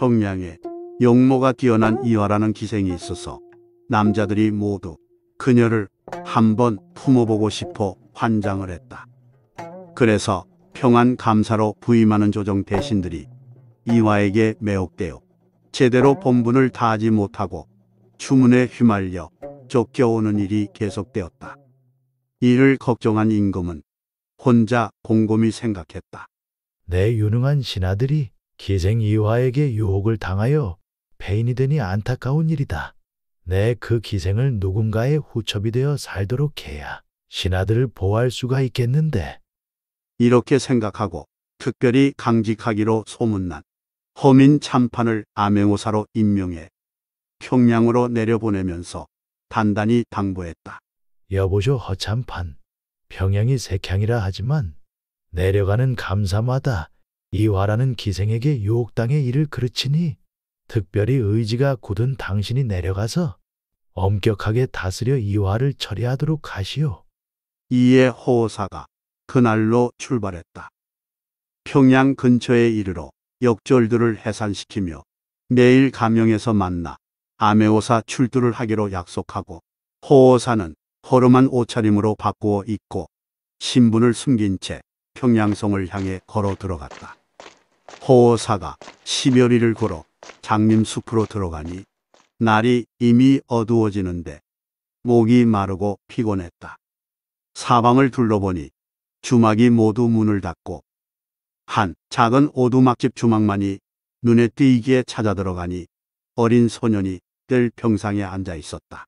평양에 용모가 뛰어난 이화라는 기생이 있어서 남자들이 모두 그녀를 한 번 품어보고 싶어 환장을 했다. 그래서 평안 감사로 부임하는 조정 대신들이 이화에게 매혹되어 제대로 본분을 다하지 못하고 주문에 휘말려 쫓겨오는 일이 계속되었다. 이를 걱정한 임금은 혼자 곰곰이 생각했다. 내 유능한 신하들이 기생 이화에게 유혹을 당하여 폐인이 되니 안타까운 일이다. 내 그 기생을 누군가의 후첩이 되어 살도록 해야 신하들을 보호할 수가 있겠는데. 이렇게 생각하고 특별히 강직하기로 소문난 허민 참판을 암행호사로 임명해 평양으로 내려보내면서 단단히 당부했다. 여보죠 허참판. 평양이 색향이라 하지만 내려가는 감사마다 이와라는 기생에게 유혹당의 일을 그르치니 특별히 의지가 굳은 당신이 내려가서 엄격하게 다스려 이화를 처리하도록 하시오. 이에 호사가 그날로 출발했다. 평양 근처에 이르러 역졸들을 해산시키며 내일 감영에서 만나 아메오사 출두를 하기로 약속하고 호호사는 허름한 옷차림으로 바꾸어 입고 신분을 숨긴 채 평양성을 향해 걸어 들어갔다. 호사가 십여리를 걸어 장림숲으로 들어가니 날이 이미 어두워지는데 목이 마르고 피곤했다. 사방을 둘러보니 주막이 모두 문을 닫고 한 작은 오두막집 주막만이 눈에 띄기에 찾아 들어가니 어린 소년이 늘 평상에 앉아 있었다.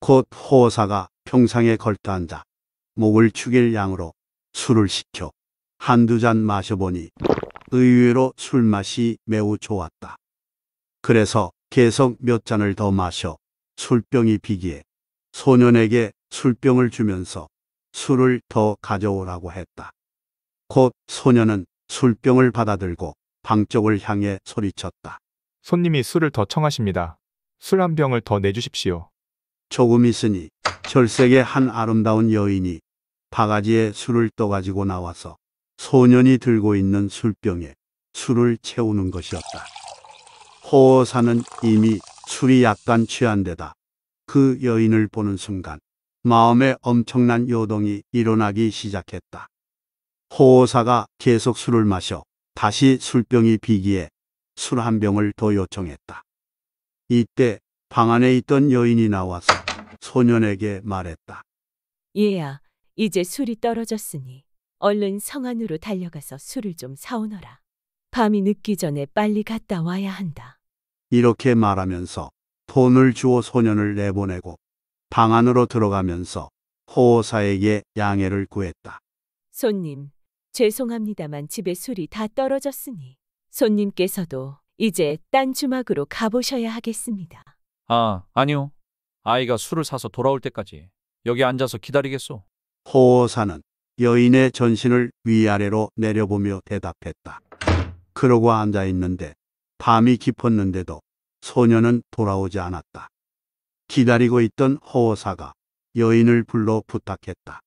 곧 호사가 평상에 걸터 앉아 목을 축일 양으로 술을 시켜 한두 잔 마셔보니 의외로 술맛이 매우 좋았다. 그래서 계속 몇 잔을 더 마셔 술병이 비기에 소년에게 술병을 주면서 술을 더 가져오라고 했다. 곧 소년은 술병을 받아들고 방 쪽을 향해 소리쳤다. 손님이 술을 더 청하십니다. 술 한 병을 더 내주십시오. 조금 있으니 절색의 한 아름다운 여인이 바가지에 술을 떠가지고 나와서 소년이 들고 있는 술병에 술을 채우는 것이었다. 호호사는 이미 술이 약간 취한 데다 그 여인을 보는 순간 마음에 엄청난 요동이 일어나기 시작했다. 호호사가 계속 술을 마셔 다시 술병이 비기에 술 한 병을 더 요청했다. 이때 방 안에 있던 여인이 나와서 소년에게 말했다. 얘야, 이제 술이 떨어졌으니 얼른 성 안으로 달려가서 술을 좀 사오너라. 밤이 늦기 전에 빨리 갔다 와야 한다. 이렇게 말하면서 돈을 주어 소년을 내보내고 방 안으로 들어가면서 호호사에게 양해를 구했다. 손님, 죄송합니다만 집에 술이 다 떨어졌으니 손님께서도 이제 딴 주막으로 가보셔야 하겠습니다. 아, 아니요. 아이가 술을 사서 돌아올 때까지 여기 앉아서 기다리겠소. 호호사는 여인의 전신을 위아래로 내려보며 대답했다. 그러고 앉아있는데 밤이 깊었는데도 소녀는 돌아오지 않았다. 기다리고 있던 허호사가 여인을 불러 부탁했다.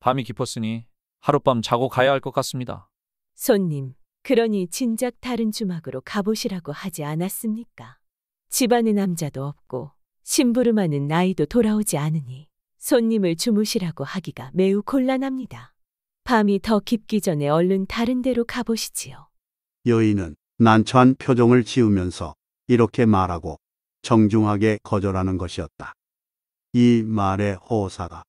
밤이 깊었으니 하룻밤 자고 가야 할 것 같습니다. 손님, 그러니 진작 다른 주막으로 가보시라고 하지 않았습니까? 집안의 남자도 없고 심부름하는 나이도 돌아오지 않으니 손님을 주무시라고 하기가 매우 곤란합니다. 밤이 더 깊기 전에 얼른 다른 데로 가보시지요. 여인은 난처한 표정을 지으면서 이렇게 말하고 정중하게 거절하는 것이었다. 이말에 호사가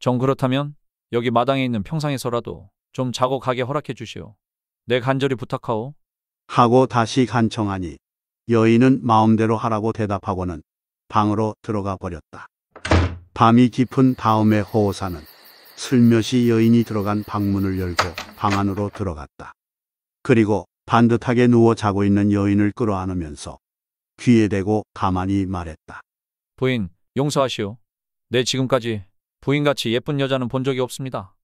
정 그렇다면 여기 마당에 있는 평상에서라도 좀 자고 가게 허락해 주시오. 내 간절히 부탁하오. 하고 다시 간청하니 여인은 마음대로 하라고 대답하고는 방으로 들어가 버렸다. 밤이 깊은 다음에 호사는 슬며시 여인이 들어간 방문을 열고 방 안으로 들어갔다. 그리고 반듯하게 누워 자고 있는 여인을 끌어안으면서 귀에 대고 가만히 말했다. 부인, 용서하시오. 내 네, 지금까지 부인같이 예쁜 여자는 본 적이 없습니다.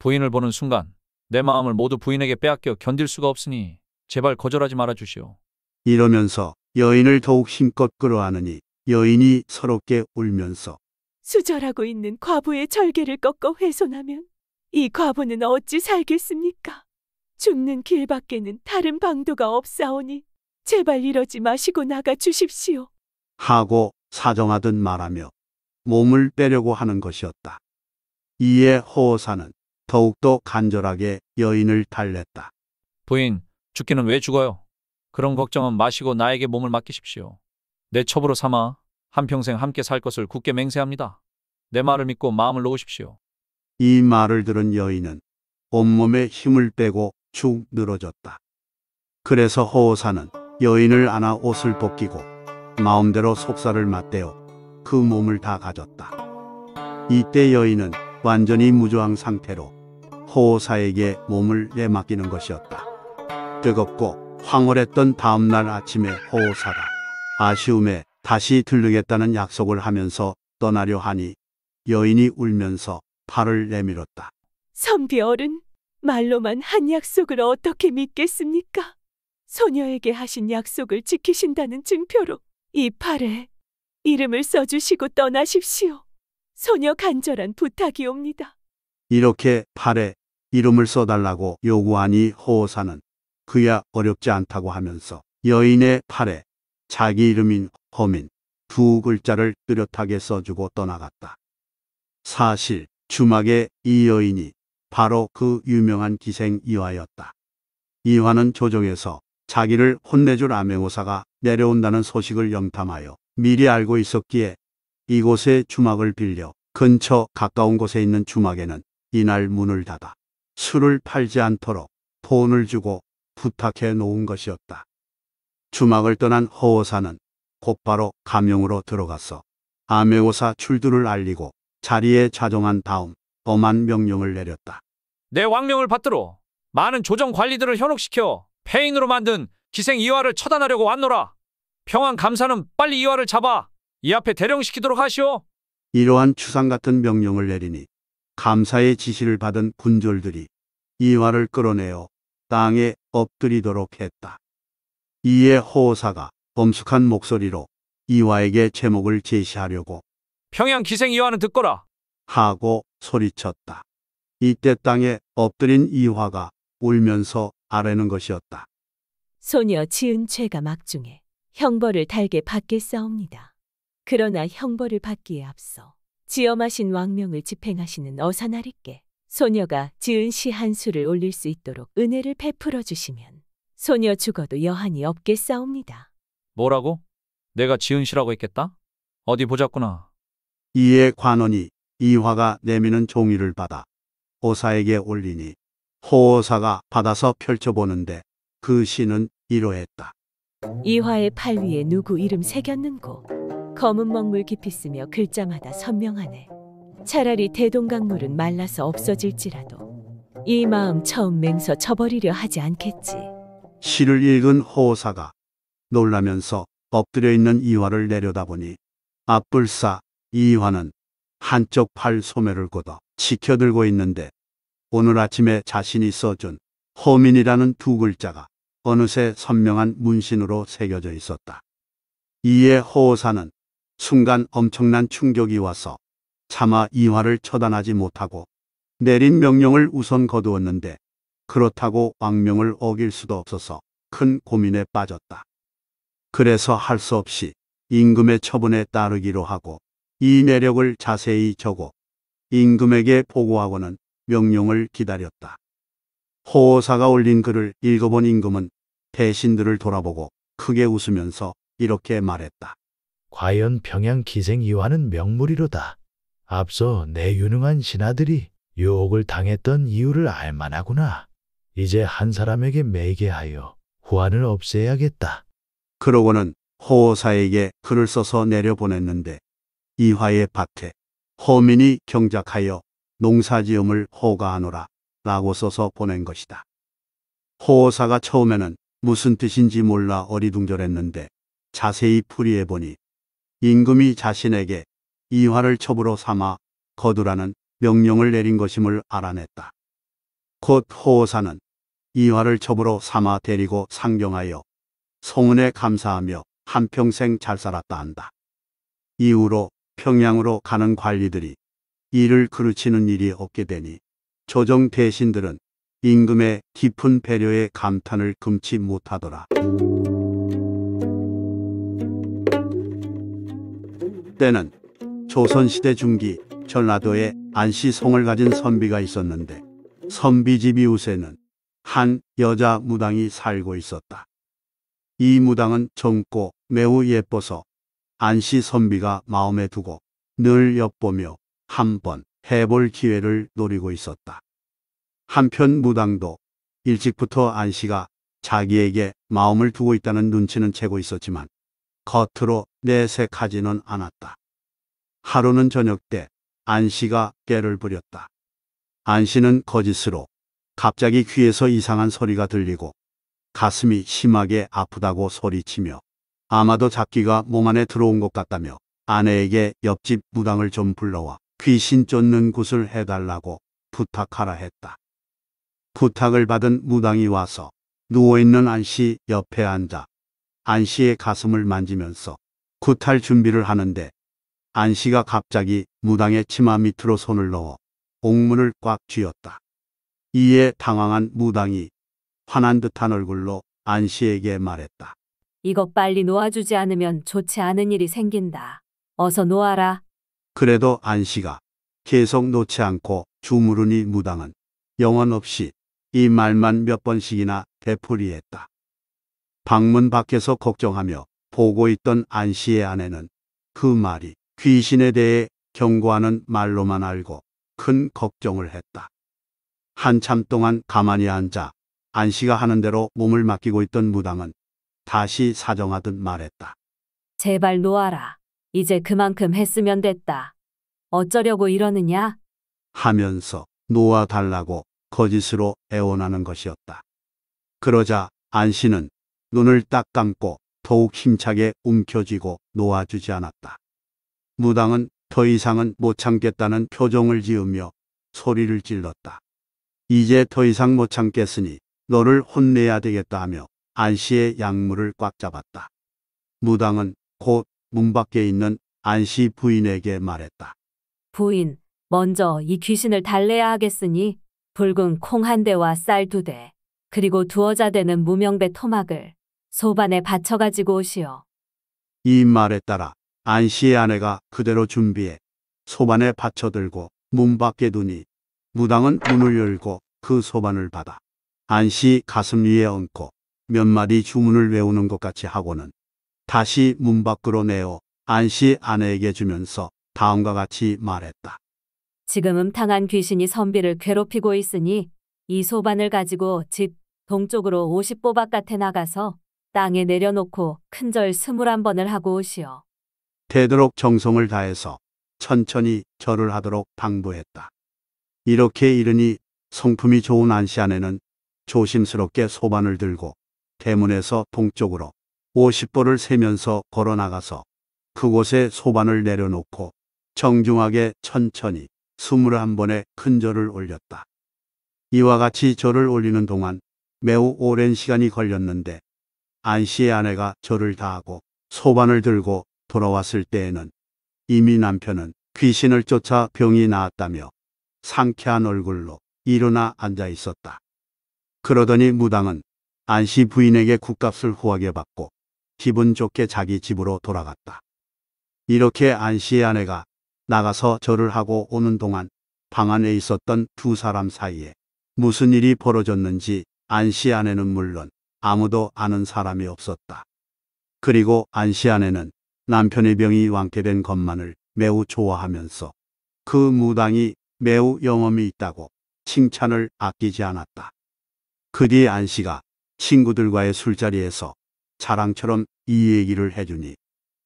부인을 보는 순간 내 마음을 모두 부인에게 빼앗겨 견딜 수가 없으니 제발 거절하지 말아주시오. 이러면서 여인을 더욱 힘껏 끌어안으니 여인이 서럽게 울면서 수절하고 있는 과부의 절개를 꺾어 훼손하면 이 과부는 어찌 살겠습니까? 죽는 길밖에는 다른 방도가 없사오니 제발 이러지 마시고 나가 주십시오. 하고 사정하듯 말하며 몸을 빼려고 하는 것이었다. 이에 호사는 더욱더 간절하게 여인을 달랬다. 부인, 죽기는 왜 죽어요? 그런 걱정은 마시고 나에게 몸을 맡기십시오. 내 첩으로 삼아 한평생 함께 살 것을 굳게 맹세합니다. 내 음. 말을 믿고 마음을 놓으십시오. 이 말을 들은 여인은 온몸에 힘을 빼고 축 늘어졌다. 그래서 호호사는 여인을 안아 옷을 벗기고 마음대로 속살을 맞대어 그 몸을 다 가졌다. 이때 여인은 완전히 무조항 상태로 호호사에게 몸을 내맡기는 것이었다. 뜨겁고 황홀했던 다음날 아침에 호호사가 아쉬움에 다시 들르겠다는 약속을 하면서 떠나려 하니 여인이 울면서 팔을 내밀었다. 선비 어른, 말로만 한 약속을 어떻게 믿겠습니까? 소녀에게 하신 약속을 지키신다는 증표로 이 팔에 이름을 써주시고 떠나십시오. 소녀 간절한 부탁이옵니다. 이렇게 팔에 이름을 써달라고 요구하니 호호사는 그야 어렵지 않다고 하면서 여인의 팔에 자기 이름인 범인 두 글자를 뚜렷하게 써주고 떠나갔다. 사실 주막의이 여인이 바로 그 유명한 기생 이화였다. 이화는 조정에서 자기를 혼내줄 암행호사가 내려온다는 소식을 영탐하여 미리 알고 있었기에 이곳에 주막을 빌려 근처 가까운 곳에 있는 주막에는 이날 문을 닫아 술을 팔지 않도록 돈을 주고 부탁해 놓은 것이었다. 주막을 떠난 허호사는 곧바로 가명으로 들어갔어. 암행오사 출두를 알리고 자리에 자정한 다음 엄한 명령을 내렸다. 내 왕명을 받들어 많은 조정 관리들을 현혹시켜 폐인으로 만든 기생 이화를 처단하려고 왔노라. 평안 감사는 빨리 이화를 잡아 이 앞에 대령시키도록 하시오. 이러한 추상 같은 명령을 내리니 감사의 지시를 받은 군졸들이 이화를 끌어내어 땅에 엎드리도록 했다. 이에 호사가 엄숙한 목소리로 이화에게 제목을 제시하려고 평양 기생 이화는 듣거라. 하고 소리쳤다. 이때 땅에 엎드린 이화가 울면서 아뢰는 것이었다. 소녀 지은 죄가 막중해 형벌을 달게 받게 싸웁니다. 그러나 형벌을 받기에 앞서 지엄하신 왕명을 집행하시는 어사나리께 소녀가 지은 시 한 수를 올릴 수 있도록 은혜를 베풀어 주시면 소녀 죽어도 여한이 없게 싸웁니다. 뭐라고? 내가 지은 씨라고 했겠다? 어디 보자꾸나. 이에 관원이 이화가 내미는 종이를 받아 호사에게 올리니 호오사가 받아서 펼쳐보는데 그 시는 이러했다. 이화의 팔 위에 누구 이름 새겼는고 검은 먹물 깊이 쓰며 글자마다 선명하네. 차라리 대동강물은 말라서 없어질지라도 이 마음 처음 맹서 쳐버리려 하지 않겠지. 시를 읽은 호호사가 놀라면서 엎드려 있는 이화를 내려다보니 앞불사 이화는 한쪽 팔 소매를 걷어 치켜들고 있는데 오늘 아침에 자신이 써준 허민이라는 두 글자가 어느새 선명한 문신으로 새겨져 있었다. 이에 호호사는 순간 엄청난 충격이 와서 차마 이화를 처단하지 못하고 내린 명령을 우선 거두었는데 그렇다고 왕명을 어길 수도 없어서 큰 고민에 빠졌다. 그래서 할 수 없이 임금의 처분에 따르기로 하고 이 내력을 자세히 적어 임금에게 보고하고는 명령을 기다렸다. 호사가 호 올린 글을 읽어본 임금은 대신들을 돌아보고 크게 웃으면서 이렇게 말했다. 과연 평양 기생 이화는 명물이로다. 앞서 내 유능한 신하들이 유혹을 당했던 이유를 알만하구나. 이제 한 사람에게 매게 하여 후한을 없애야겠다. 그러고는 호호사에게 글을 써서 내려보냈는데 이화의 밭에 호민이 경작하여 농사지음을 호가하노라 라고 써서 보낸 것이다. 호호사가 처음에는 무슨 뜻인지 몰라 어리둥절했는데 자세히 풀이해보니 임금이 자신에게 이화를 첩으로 삼아 거두라는 명령을 내린 것임을 알아냈다. 곧 호호사는 이화를 첩으로 삼아 데리고 상경하여 성운에 감사하며 한평생 잘 살았다 한다. 이후로 평양으로 가는 관리들이 이를 그르치는 일이 없게 되니 조정 대신들은 임금의 깊은 배려에 감탄을 금치 못하더라. 때는 조선시대 중기 전라도에 안시송을 가진 선비가 있었는데 선비집 이웃에는 한 여자 무당이 살고 있었다. 이 무당은 젊고 매우 예뻐서 안씨 선비가 마음에 두고 늘 엿보며 한 번 해볼 기회를 노리고 있었다. 한편 무당도 일찍부터 안씨가 자기에게 마음을 두고 있다는 눈치는 채고 있었지만 겉으로 내색하지는 않았다. 하루는 저녁 때 안씨가 깨를 부렸다. 안씨는 거짓으로 갑자기 귀에서 이상한 소리가 들리고 가슴이 심하게 아프다고 소리치며 아마도 잡기가 몸 안에 들어온 것 같다며 아내에게 옆집 무당을 좀 불러와 귀신 쫓는 곳을 해달라고 부탁하라 했다. 부탁을 받은 무당이 와서 누워있는 안씨 옆에 앉아 안씨의 가슴을 만지면서 구탈 준비를 하는데 안씨가 갑자기 무당의 치마 밑으로 손을 넣어 옥문을 꽉 쥐었다. 이에 당황한 무당이 화난 듯한 얼굴로 안 씨에게 말했다. 이거 빨리 놓아주지 않으면 좋지 않은 일이 생긴다. 어서 놓아라. 그래도 안 씨가 계속 놓지 않고 주무르니 무당은 영원 없이 이 말만 몇 번씩이나 되풀이했다. 방문 밖에서 걱정하며 보고 있던 안 씨의 아내는 그 말이 귀신에 대해 경고하는 말로만 알고 큰 걱정을 했다. 한참 동안 가만히 앉아 안씨가 하는 대로 몸을 맡기고 있던 무당은 다시 사정하듯 말했다. 제발 놓아라. 이제 그만큼 했으면 됐다. 어쩌려고 이러느냐? 하면서 놓아달라고 거짓으로 애원하는 것이었다. 그러자 안씨는 눈을 딱 감고 더욱 힘차게 움켜쥐고 놓아주지 않았다. 무당은 더 이상은 못 참겠다는 표정을 지으며 소리를 질렀다. 이제 더 이상 못 참겠으니 너를 혼내야 되겠다 하며 안씨의 약물을 꽉 잡았다. 무당은 곧 문 밖에 있는 안씨 부인에게 말했다. 부인, 먼저 이 귀신을 달래야 하겠으니 붉은 콩 한 대와 쌀 두 대, 그리고 두어자 되는 무명배 토막을 소반에 받쳐가지고 오시오. 이 말에 따라 안씨의 아내가 그대로 준비해 소반에 받쳐들고 문 밖에 두니 무당은 문을 열고 그 소반을 받아 안씨 가슴 위에 얹고 몇 마디 주문을 외우는 것 같이 하고는 다시 문 밖으로 내어 안씨 아내에게 주면서 다음과 같이 말했다. 지금은 당한 귀신이 선비를 괴롭히고 있으니 이 소반을 가지고 집 동쪽으로 50보 바깥에 나가서 땅에 내려놓고 큰절 21번을 하고 오시오. 되도록 정성을 다해서 천천히 절을 하도록 당부했다. 이렇게 이르니 성품이 좋은 안씨 아내는 조심스럽게 소반을 들고 대문에서 동쪽으로 50보를 세면서 걸어나가서 그곳에 소반을 내려놓고 정중하게 천천히 21번의 큰 절을 올렸다. 이와 같이 절을 올리는 동안 매우 오랜 시간이 걸렸는데 안 씨의 아내가 절을 다하고 소반을 들고 돌아왔을 때에는 이미 남편은 귀신을 쫓아 병이 나았다며 상쾌한 얼굴로 일어나 앉아 있었다. 그러더니 무당은 안씨 부인에게 국값을 후하게 받고 기분 좋게 자기 집으로 돌아갔다. 이렇게 안씨의 아내가 나가서 절을 하고 오는 동안 방 안에 있었던 두 사람 사이에 무슨 일이 벌어졌는지 안씨 아내는 물론 아무도 아는 사람이 없었다. 그리고 안씨 아내는 남편의 병이 완쾌된 것만을 매우 좋아하면서 그 무당이 매우 영험이 있다고 칭찬을 아끼지 않았다. 그뒤 안씨가 친구들과의 술자리에서 자랑처럼 이 얘기를 해주니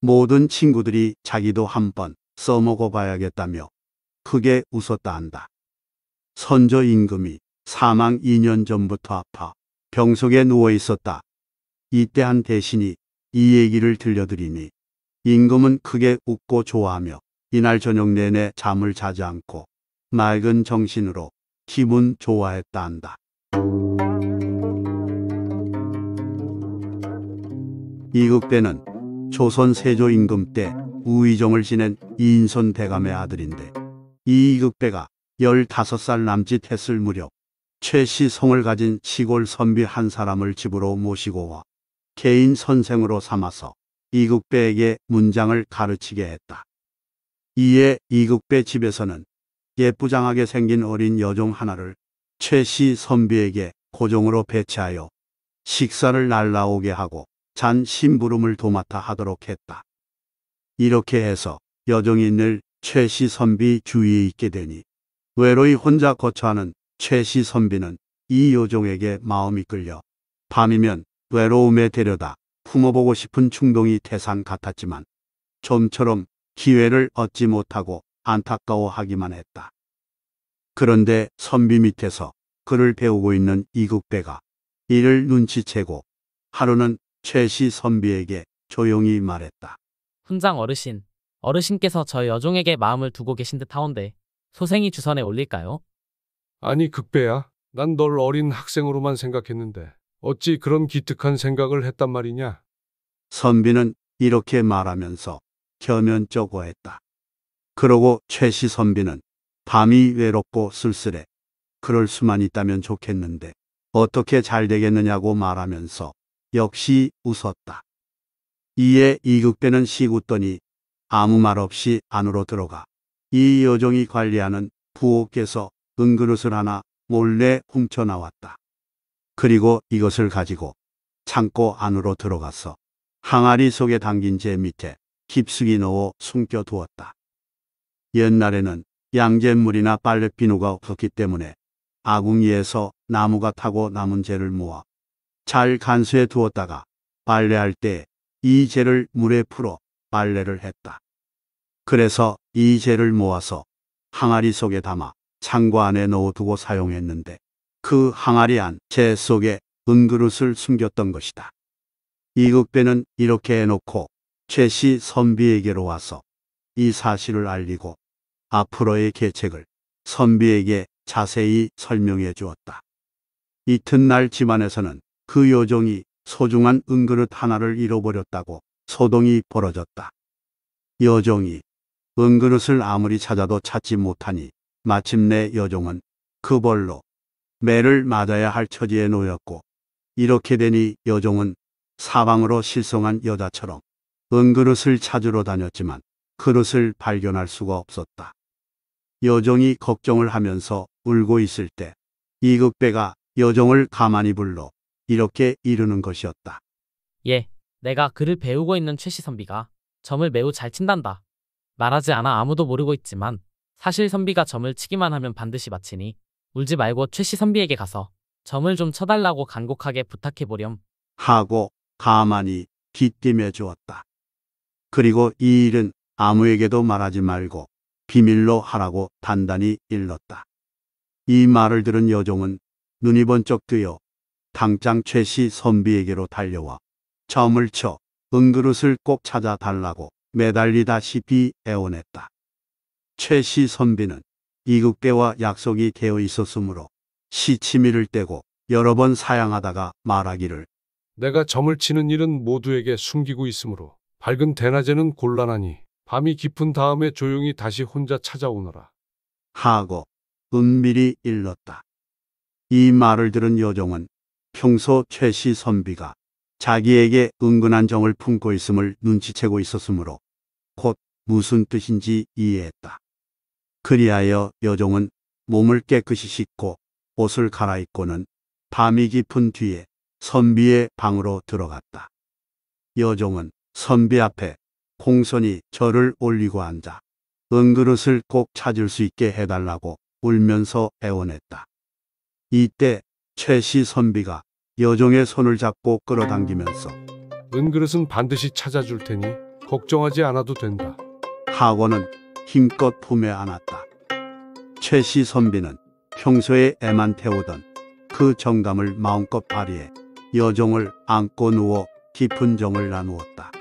모든 친구들이 자기도 한번 써먹어 봐야겠다며 크게 웃었다 한다. 선조 임금이 사망 2년 전부터 아파 병속에 누워 있었다. 이때 한 대신이 이 얘기를 들려드리니 임금은 크게 웃고 좋아하며 이날 저녁 내내 잠을 자지 않고 맑은 정신으로 기분 좋아했다 한다. 이극대는 조선 세조 임금 때 우의정을 지낸 인선 대감의 아들인데 이 이극대가 15살 남짓 했을 무렵 최씨 성을 가진 시골 선비 한 사람을 집으로 모시고 와 개인 선생으로 삼아서 이극배에게 문장을 가르치게 했다. 이에 이극배 집에서는 예쁘장하게 생긴 어린 여종 하나를 최씨 선비에게 고종으로 배치하여 식사를 날라오게 하고 잔 심부름을 도맡아 하도록 했다. 이렇게 해서 여종이늘 최씨 선비 주위에 있게 되니 외로이 혼자 거처하는 최씨 선비는 이 여종에게 마음이 끌려 밤이면 외로움에 데려다 품어보고 싶은 충동이 태산 같았지만 좀처럼 기회를 얻지 못하고 안타까워하기만 했다. 그런데 선비 밑에서 그를 배우고 있는 이국배가 이를 눈치채고 하루는 최씨 선비에게 조용히 말했다. 훈장 어르신, 어르신께서 저 여종에게 마음을 두고 계신 듯하온데 소생이 주선에 올릴까요? 아니 극배야. 난 널 어린 학생으로만 생각했는데 어찌 그런 기특한 생각을 했단 말이냐. 선비는 이렇게 말하면서 겸연쩍어했다. 그러고 최씨 선비는 밤이 외롭고 쓸쓸해 그럴 수만 있다면 좋겠는데 어떻게 잘 되겠느냐고 말하면서 역시 웃었다. 이에 이극대는 시 웃더니 아무 말 없이 안으로 들어가 이 여종이 관리하는 부호께서 은그릇을 하나 몰래 훔쳐 나왔다. 그리고 이것을 가지고 창고 안으로 들어가서 항아리 속에 담긴 재 밑에 깊숙이 넣어 숨겨 두었다. 옛날에는 양잿물이나 빨래비누가 없었기 때문에 아궁이에서 나무가 타고 남은 재를 모아 잘 간수해 두었다가 빨래할 때 이 재를 물에 풀어 빨래를 했다. 그래서 이 재를 모아서 항아리 속에 담아 창고 안에 넣어두고 사용했는데 그 항아리 안 재 속에 은그릇을 숨겼던 것이다. 이극배는 이렇게 해놓고 최씨 선비에게로 와서 이 사실을 알리고 앞으로의 계책을 선비에게 자세히 설명해 주었다. 이튿날 집안에서는 그 여종이 소중한 은그릇 하나를 잃어버렸다고 소동이 벌어졌다. 여종이 은그릇을 아무리 찾아도 찾지 못하니 마침내 여종은 그 벌로 매를 맞아야 할 처지에 놓였고 이렇게 되니 여종은 사방으로 실성한 여자처럼 은그릇을 찾으러 다녔지만 그릇을 발견할 수가 없었다. 여종이 걱정을 하면서 울고 있을 때 이극배가 여종을 가만히 불러 이렇게 이루는 것이었다. 예, 내가 그를 배우고 있는 최씨 선비가 점을 매우 잘 친단다. 말하지 않아 아무도 모르고 있지만 사실 선비가 점을 치기만 하면 반드시 마치니 울지 말고 최씨 선비에게 가서 점을 좀 쳐달라고 간곡하게 부탁해보렴. 하고 가만히 귀띔해 주었다. 그리고 이 일은 아무에게도 말하지 말고 비밀로 하라고 단단히 일렀다. 이 말을 들은 여종은 눈이 번쩍 뜨여 당장 최씨 선비에게로 달려와 점을 쳐 은그릇을 꼭 찾아달라고 매달리다시피 애원했다. 최씨 선비는 이국대와 약속이 되어 있었으므로 시치미를 떼고 여러 번 사양하다가 말하기를 내가 점을 치는 일은 모두에게 숨기고 있으므로 밝은 대낮에는 곤란하니 밤이 깊은 다음에 조용히 다시 혼자 찾아오너라. 하고 은밀히 일렀다. 이 말을 들은 여종은 평소 최씨 선비가 자기에게 은근한 정을 품고 있음을 눈치채고 있었으므로 곧 무슨 뜻인지 이해했다. 그리하여 여종은 몸을 깨끗이 씻고 옷을 갈아입고는 밤이 깊은 뒤에 선비의 방으로 들어갔다. 여종은 선비 앞에 공손히 절을 올리고 앉아 은그릇을 꼭 찾을 수 있게 해달라고 울면서 애원했다. 이때 최씨 선비가 여종의 손을 잡고 끌어당기면서 은그릇은 반드시 찾아줄 테니 걱정하지 않아도 된다. 하원은 힘껏 품에 안았다. 최씨 선비는 평소에 애만 태우던 그 정감을 마음껏 발휘해 여종을 안고 누워 깊은 정을 나누었다.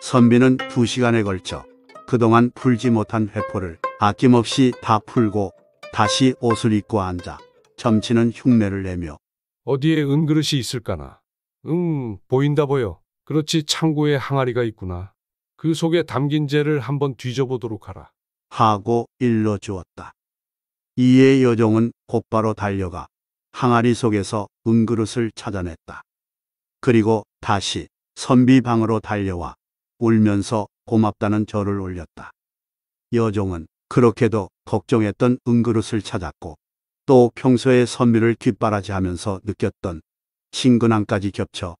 선비는 두 시간에 걸쳐 그동안 풀지 못한 회포를 아낌없이 다 풀고 다시 옷을 입고 앉아 점치는 흉내를 내며 어디에 은그릇이 있을까나. 음, 보인다 보여. 그렇지 창고에 항아리가 있구나. 그 속에 담긴 재를 한번 뒤져보도록 하라. 하고 일러 주었다. 이에 여종은 곧바로 달려가 항아리 속에서 은그릇을 찾아냈다. 그리고 다시 선비방으로 달려와 울면서 고맙다는 절을 올렸다. 여종은 그렇게도 걱정했던 은그릇을 찾았고 또 평소에 선미를 뒷바라지 하면서 느꼈던 친근함까지 겹쳐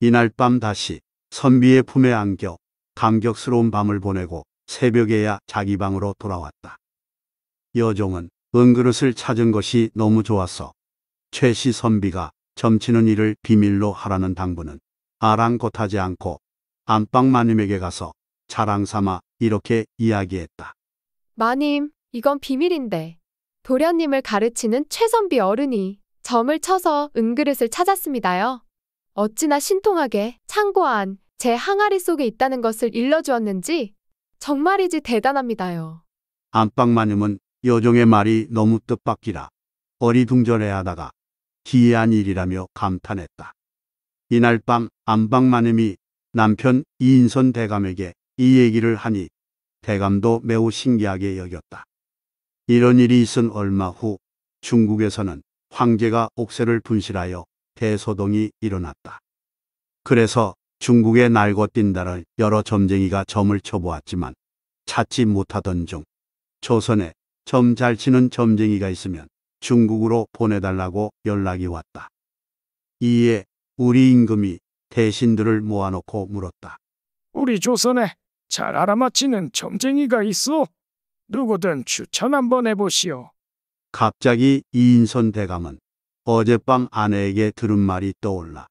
이날 밤 다시 선미의 품에 안겨 감격스러운 밤을 보내고 새벽에야 자기 방으로 돌아왔다. 여종은 은그릇을 찾은 것이 너무 좋아서 최씨 선비가 점치는 일을 비밀로 하라는 당부는 아랑곳하지 않고 안방 마님에게 가서 자랑삼아 이렇게 이야기했다. 마님, 이건 비밀인데. 도련님을 가르치는 최선비 어른이 점을 쳐서 은그릇을 찾았습니다요. 어찌나 신통하게 창고안 제 항아리 속에 있다는 것을 일러주었는지 정말이지 대단합니다요. 안방마님은 여종의 말이 너무 뜻밖이라 어리둥절해하다가 기이한 일이라며 감탄했다. 이날 밤 안방마님이 남편 이인선 대감에게 이 얘기를 하니 대감도 매우 신기하게 여겼다. 이런 일이 있은 얼마 후 중국에서는 황제가 옥새를 분실하여 대소동이 일어났다. 그래서 중국의 날고 뛴다를 여러 점쟁이가 점을 쳐보았지만 찾지 못하던 중 조선에 점 잘 치는 점쟁이가 있으면 중국으로 보내달라고 연락이 왔다. 이에 우리 임금이 대신들을 모아놓고 물었다. 우리 조선에 잘 알아맞히는 점쟁이가 있어? 누구든 추천 한번 해보시오. 갑자기 이인선 대감은 어젯밤 아내에게 들은 말이 떠올라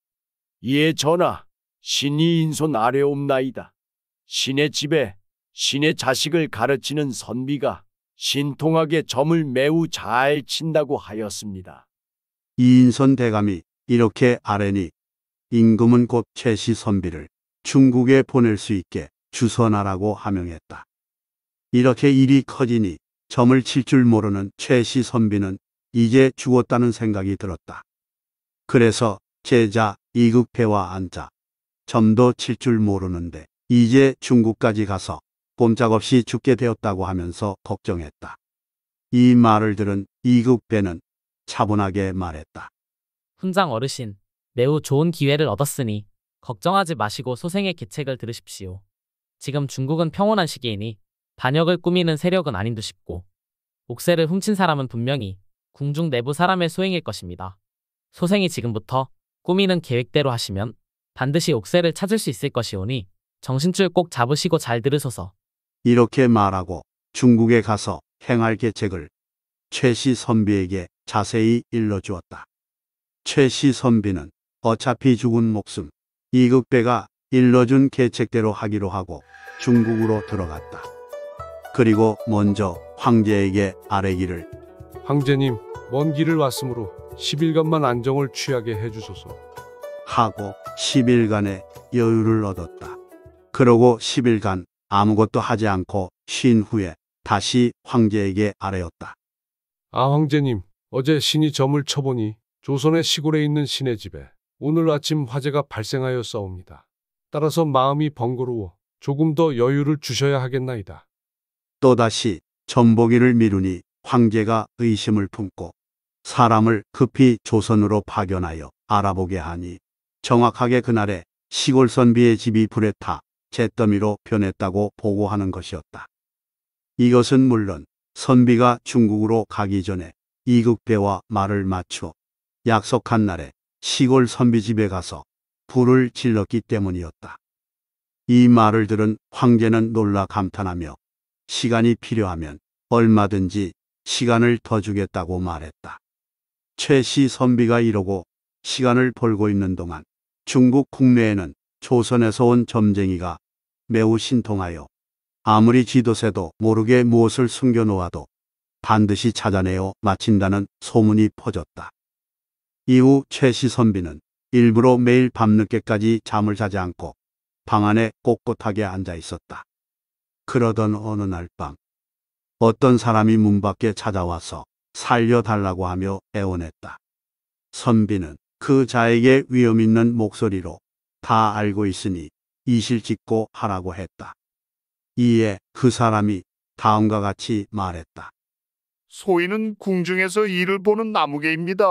예 전하 신이 인손 아래옵나이다. 신의 집에 신의 자식을 가르치는 선비가 신통하게 점을 매우 잘 친다고 하였습니다. 이인선 대감이 이렇게 아래니 임금은 곧 최 씨 선비를 중국에 보낼 수 있게 주선하라고 하명했다. 이렇게 일이 커지니 점을 칠 줄 모르는 최씨 선비는 이제 죽었다는 생각이 들었다. 그래서 제자 이극패와 앉아 점도 칠 줄 모르는데 이제 중국까지 가서 꼼짝없이 죽게 되었다고 하면서 걱정했다. 이 말을 들은 이극배는 차분하게 말했다. 훈장 어르신, 매우 좋은 기회를 얻었으니 걱정하지 마시고 소생의 계책을 들으십시오. 지금 중국은 평온한 시기이니 반역을 꾸미는 세력은 아닌 듯 싶고 옥세를 훔친 사람은 분명히 궁중 내부 사람의 소행일 것입니다. 소생이 지금부터 꾸미는 계획대로 하시면 반드시 옥세를 찾을 수 있을 것이오니 정신줄 꼭 잡으시고 잘 들으소서. 이렇게 말하고 중국에 가서 행할 계책을 최씨 선비에게 자세히 일러주었다. 최씨 선비는 어차피 죽은 목숨 이극배가 일러준 계책대로 하기로 하고 중국으로 들어갔다. 그리고 먼저 황제에게 아뢰기를 황제님 먼 길을 왔으므로 10일간만 안정을 취하게 해주소서 하고 10일간의 여유를 얻었다. 그러고 10일간 아무것도 하지 않고 쉰 후에 다시 황제에게 아뢰었다. 아 황제님 어제 신이 점을 쳐보니 조선의 시골에 있는 신의 집에 오늘 아침 화재가 발생하여 싸웁니다. 따라서 마음이 번거로워 조금 더 여유를 주셔야 하겠나이다. 또다시 전복이를 미루니 황제가 의심을 품고 사람을 급히 조선으로 파견하여 알아보게 하니 정확하게 그날에 시골 선비의 집이 불에 타 잿더미로 변했다고 보고하는 것이었다. 이것은 물론 선비가 중국으로 가기 전에 이극배와 말을 맞추어 약속한 날에 시골 선비집에 가서 불을 질렀기 때문이었다. 이 말을 들은 황제는 놀라 감탄하며 시간이 필요하면 얼마든지 시간을 더 주겠다고 말했다. 최씨 선비가 이러고 시간을 벌고 있는 동안 중국 국내에는 조선에서 온 점쟁이가 매우 신통하여 아무리 지도세도 모르게 무엇을 숨겨놓아도 반드시 찾아내어 마친다는 소문이 퍼졌다. 이후 최씨 선비는 일부러 매일 밤늦게까지 잠을 자지 않고 방 안에 꼿꼿하게 앉아 있었다. 그러던 어느 날밤 어떤 사람이 문 밖에 찾아와서 살려달라고 하며 애원했다. 선비는 그 자에게 위험 있는 목소리로 다 알고 있으니 이실직고 하라고 했다. 이에 그 사람이 다음과 같이 말했다. 소인은 궁중에서 일을 보는 나무개입니다.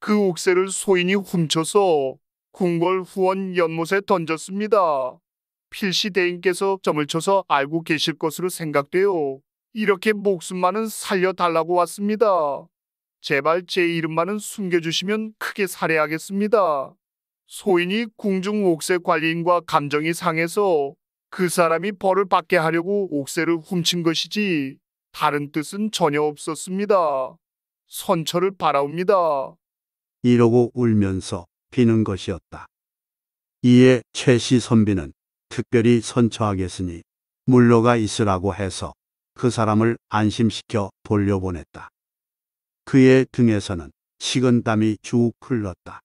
그 옥새를 소인이 훔쳐서 궁궐 후원 연못에 던졌습니다. 필시대인께서 점을 쳐서 알고 계실 것으로 생각돼요. 이렇게 목숨만은 살려달라고 왔습니다. 제발 제 이름만은 숨겨주시면 크게 살해하겠습니다. 소인이 궁중 옥세 관리인과 감정이 상해서 그 사람이 벌을 받게 하려고 옥세를 훔친 것이지 다른 뜻은 전혀 없었습니다. 선처를 바라옵니다. 이러고 울면서 비는 것이었다. 이에 최씨 선비는 특별히 선처하겠으니 물러가 있으라고 해서 그 사람을 안심시켜 돌려보냈다. 그의 등에서는 식은 땀이 쭉 흘렀다.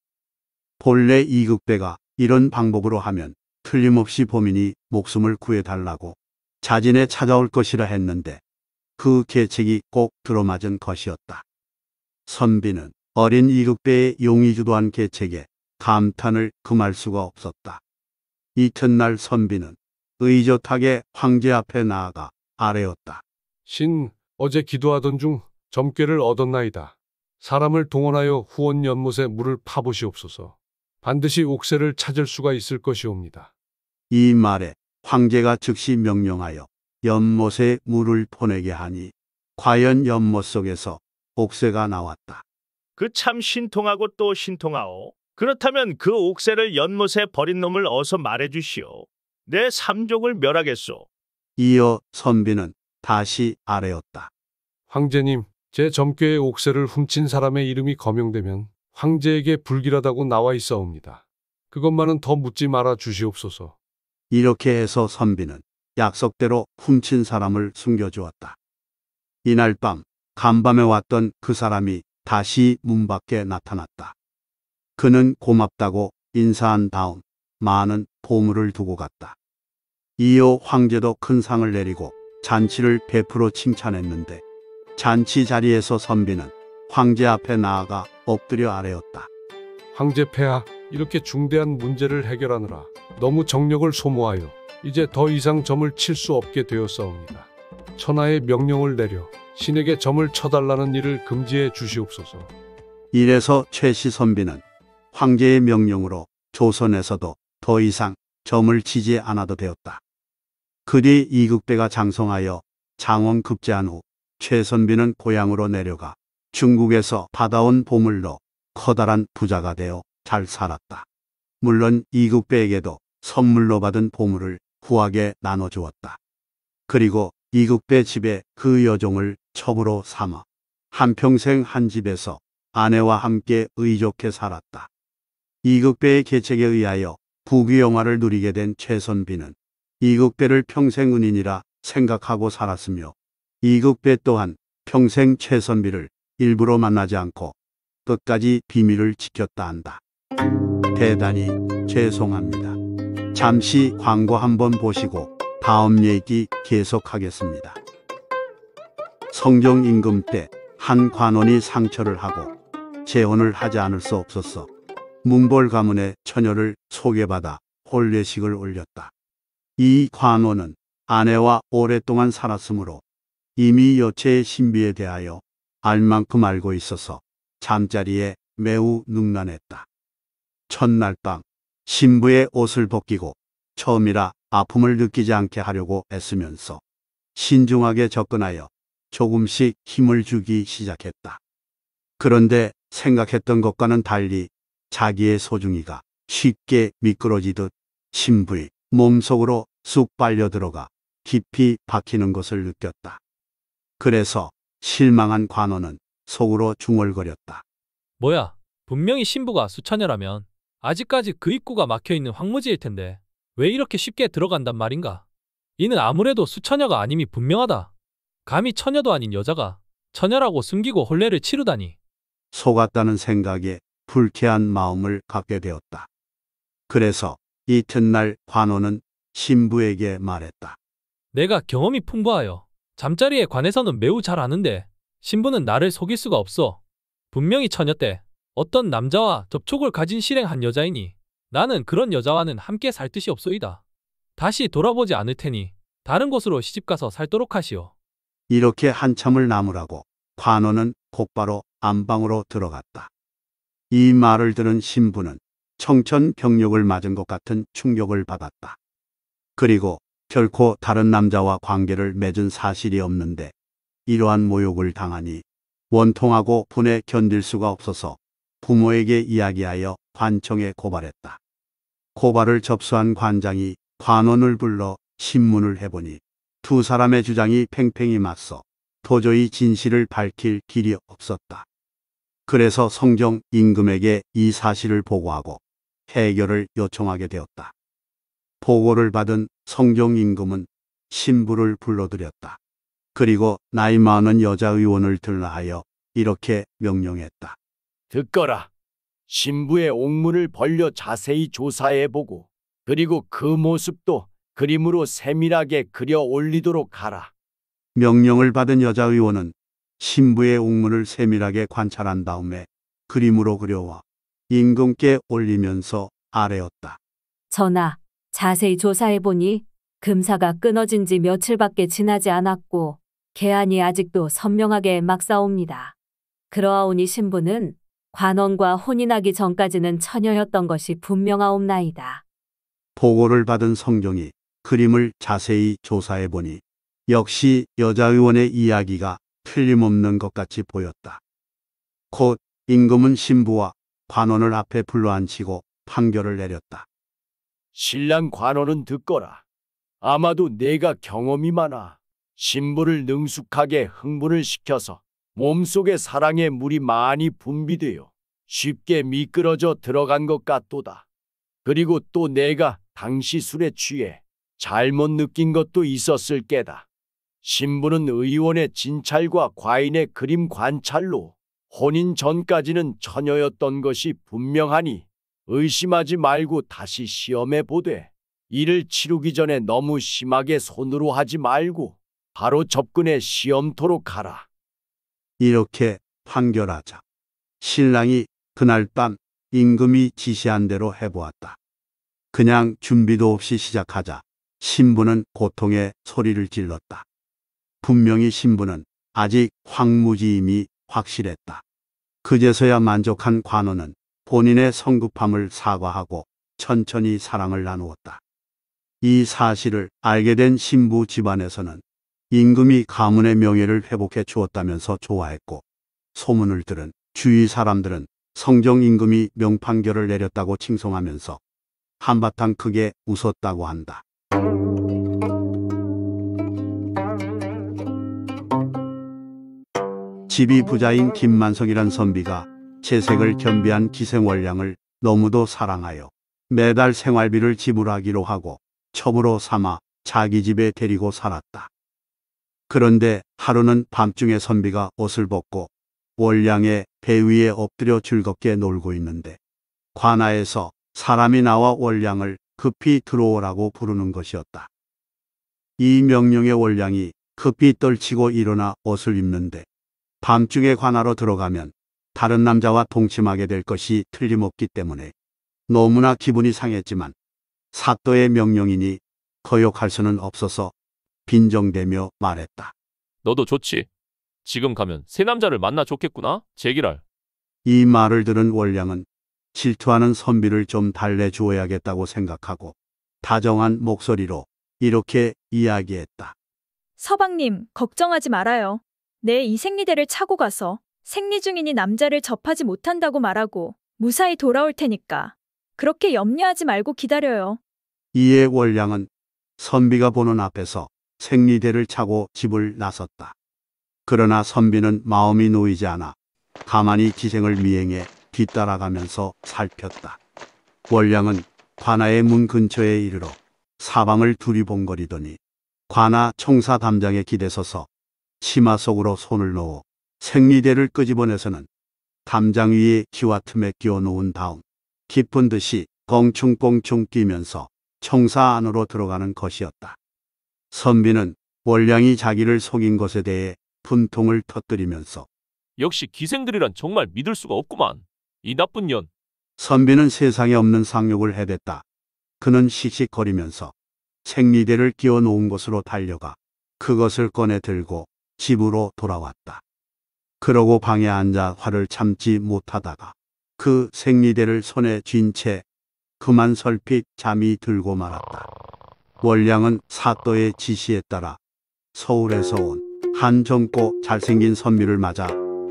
본래 이극배가 이런 방법으로 하면 틀림없이 범인이 목숨을 구해달라고 자진해 찾아올 것이라 했는데 그 계책이 꼭 들어맞은 것이었다. 선비는 어린 이극배의 용의주도한 계책에 감탄을 금할 수가 없었다. 이튿날 선비는 의젓하게 황제 앞에 나아가 아뢰었다. 신, 어제 기도하던 중 점괘를 얻었나이다. 사람을 동원하여 후원 연못에 물을 파보시옵소서. 반드시 옥새를 찾을 수가 있을 것이옵니다. 이 말에 황제가 즉시 명령하여 연못에 물을 보내게 하니 과연 연못 속에서 옥새가 나왔다. 그 참 신통하고 또 신통하오. 그렇다면 그 옥새를 연못에 버린 놈을 어서 말해주시오. 내 삼족을 멸하겠소. 이어 선비는 다시 아래였다 황제님, 제 점괘의 옥새를 훔친 사람의 이름이 거명되면 황제에게 불길하다고 나와 있어옵니다. 그것만은 더 묻지 말아 주시옵소서. 이렇게 해서 선비는 약속대로 훔친 사람을 숨겨주었다. 이날 밤 간밤에 왔던 그 사람이 다시 문 밖에 나타났다. 그는 고맙다고 인사한 다음 많은 보물을 두고 갔다. 이어 황제도 큰 상을 내리고 잔치를 베풀어 칭찬했는데 잔치 자리에서 선비는 황제 앞에 나아가 엎드려 아뢰었다. 황제 폐하, 이렇게 중대한 문제를 해결하느라 너무 정력을 소모하여 이제 더 이상 점을 칠 수 없게 되었사옵니다. 천하의 명령을 내려 신에게 점을 쳐달라는 일을 금지해 주시옵소서. 이래서 최씨 선비는 황제의 명령으로 조선에서도 더 이상 점을 치지 않아도 되었다. 그 뒤 이극배가 장성하여 장원 급제한 후 최선비는 고향으로 내려가 중국에서 받아온 보물로 커다란 부자가 되어 잘 살았다. 물론 이극배에게도 선물로 받은 보물을 후하게 나눠주었다. 그리고 이극배 집에 그 여종을 첩으로 삼아 한평생 한 집에서 아내와 함께 의족해 살았다. 이극배의 계책에 의하여 부귀영화를 누리게 된 최선비는 이극배를 평생 은인이라 생각하고 살았으며 이극배 또한 평생 최선비를 일부러 만나지 않고 끝까지 비밀을 지켰다 한다. 대단히 죄송합니다. 잠시 광고 한번 보시고 다음 얘기 계속하겠습니다. 성종 임금 때 한 관원이 상처를 하고 재혼을 하지 않을 수 없었어. 문벌 가문의 처녀를 소개받아 홀례식을 올렸다. 이 관원은 아내와 오랫동안 살았으므로 이미 여체의 신비에 대하여 알 만큼 알고 있어서 잠자리에 매우 능란했다. 첫날 밤 신부의 옷을 벗기고 처음이라 아픔을 느끼지 않게 하려고 애쓰면서 신중하게 접근하여 조금씩 힘을 주기 시작했다. 그런데 생각했던 것과는 달리 자기의 소중이가 쉽게 미끄러지듯 심부의 몸속으로 쑥 빨려들어가 깊이 박히는 것을 느꼈다. 그래서 실망한 관원은 속으로 중얼거렸다. 뭐야, 분명히 신부가 수천여라면 아직까지 그 입구가 막혀있는 황무지일 텐데 왜 이렇게 쉽게 들어간단 말인가? 이는 아무래도 수천여가 아님이 분명하다. 감히 처녀도 아닌 여자가 처녀라고 숨기고 혼례를 치르다니. 속았다는 생각에 불쾌한 마음을 갖게 되었다. 그래서 이튿날 관호는 신부에게 말했다. 내가 경험이 풍부하여 잠자리에 관해서는 매우 잘 아는데 신부는 나를 속일 수가 없어. 분명히 처녀 때 어떤 남자와 접촉을 가진 실행한 여자이니 나는 그런 여자와는 함께 살 뜻이 없소이다. 다시 돌아보지 않을 테니 다른 곳으로 시집가서 살도록 하시오. 이렇게 한참을 나무라고 관호는 곧바로 안방으로 들어갔다. 이 말을 들은 신부는 청천 병력을 맞은 것 같은 충격을 받았다. 그리고 결코 다른 남자와 관계를 맺은 사실이 없는데 이러한 모욕을 당하니 원통하고 분에 견딜 수가 없어서 부모에게 이야기하여 관청에 고발했다. 고발을 접수한 관장이 관원을 불러 신문을 해보니 두 사람의 주장이 팽팽히 맞서 도저히 진실을 밝힐 길이 없었다. 그래서 성경 임금에게 이 사실을 보고하고 해결을 요청하게 되었다. 보고를 받은 성경 임금은 신부를 불러들였다. 그리고 나이 많은 여자 의원을 들라하여 이렇게 명령했다. 듣거라. 신부의 옥문을 벌려 자세히 조사해보고 그리고 그 모습도 그림으로 세밀하게 그려 올리도록 하라. 명령을 받은 여자 의원은 신부의 옥문을 세밀하게 관찰한 다음에 그림으로 그려와 임금께 올리면서 아래었다. 전하, 자세히 조사해보니 금사가 끊어진 지 며칠밖에 지나지 않았고 계안이 아직도 선명하게 막사옵니다 그러하오니 신부는 관원과 혼인하기 전까지는 처녀였던 것이 분명하옵나이다. 보고를 받은 성경이 그림을 자세히 조사해보니 역시 여자 의원의 이야기가 틀림없는 것 같이 보였다. 곧 임금은 신부와 관원을 앞에 불러앉히고 판결을 내렸다. 신랑 관원은 듣거라. 아마도 내가 경험이 많아 신부를 능숙하게 흥분을 시켜서 몸속에 사랑의 물이 많이 분비되어 쉽게 미끄러져 들어간 것 같도다. 그리고 또 내가 당시 술에 취해 잘못 느낀 것도 있었을 게다. 신부는 의원의 진찰과 과인의 그림 관찰로 혼인 전까지는 처녀였던 것이 분명하니 의심하지 말고 다시 시험해 보되 이를 치르기 전에 너무 심하게 손으로 하지 말고 바로 접근해 시험토록 하라. 이렇게 판결하자 신랑이 그날 밤 임금이 지시한 대로 해보았다. 그냥 준비도 없이 시작하자 신부는 고통의 소리를 질렀다. 분명히 신부는 아직 황무지임이 확실했다. 그제서야 만족한 관원는 본인의 성급함을 사과하고 천천히 사랑을 나누었다. 이 사실을 알게 된 신부 집안에서는 임금이 가문의 명예를 회복해 주었다면서 좋아했고 소문을 들은 주위 사람들은 성정 임금이 명판결을 내렸다고 칭송하면서 한바탕 크게 웃었다고 한다. 집이 부자인 김만성이란 선비가 채색을 아. 겸비한 기생월량을 너무도 사랑하여 매달 생활비를 지불하기로 하고 첩으로 삼아 자기 집에 데리고 살았다. 그런데 하루는 밤중에 선비가 옷을 벗고 월량의 배 위에 엎드려 즐겁게 놀고 있는데 관아에서 사람이 나와 월량을 급히 들어오라고 부르는 것이었다. 이 명령의 월량이 급히 떨치고 일어나 옷을 입는데 밤중에 관하로 들어가면 다른 남자와 동침하게 될 것이 틀림없기 때문에 너무나 기분이 상했지만 사또의 명령이니 거역할 수는 없어서 빈정대며 말했다. 너도 좋지. 지금 가면 새 남자를 만나 좋겠구나. 제기랄. 이 말을 들은 월량은 질투하는 선비를 좀 달래주어야겠다고 생각하고 다정한 목소리로 이렇게 이야기했다. 서방님, 걱정하지 말아요. 내이 생리대를 차고 가서 생리 중인이 남자를 접하지 못한다고 말하고 무사히 돌아올 테니까 그렇게 염려하지 말고 기다려요. 이에 월량은 선비가 보는 앞에서 생리대를 차고 집을 나섰다. 그러나 선비는 마음이 놓이지 않아 가만히 기생을 미행해 뒤따라가면서 살폈다. 월량은 관아의 문 근처에 이르러 사방을 두리번거리더니 관아 총사 담장에 기대서서 치마 속으로 손을 넣어 생리대를 끄집어내서는 담장 위에 기와 틈에 끼워 놓은 다음 깊은 듯이 껑충껑충 뛰면서 청사 안으로 들어가는 것이었다. 선비는 원량이 자기를 속인 것에 대해 분통을 터뜨리면서 역시 기생들이란 정말 믿을 수가 없구만. 이 나쁜 년. 선비는 세상에 없는 상욕을 해댔다. 그는 씩씩거리면서 생리대를 끼워 놓은 곳으로 달려가 그것을 꺼내 들고 집으로 돌아왔다. 그러고 방에 앉아 화를 참지 못하다가 그 생리대를 손에 쥔 채 그만 설핏 잠이 들고 말았다. 월량은 사또의 지시에 따라 서울에서 온한 젊고 잘생긴 선비를 맞아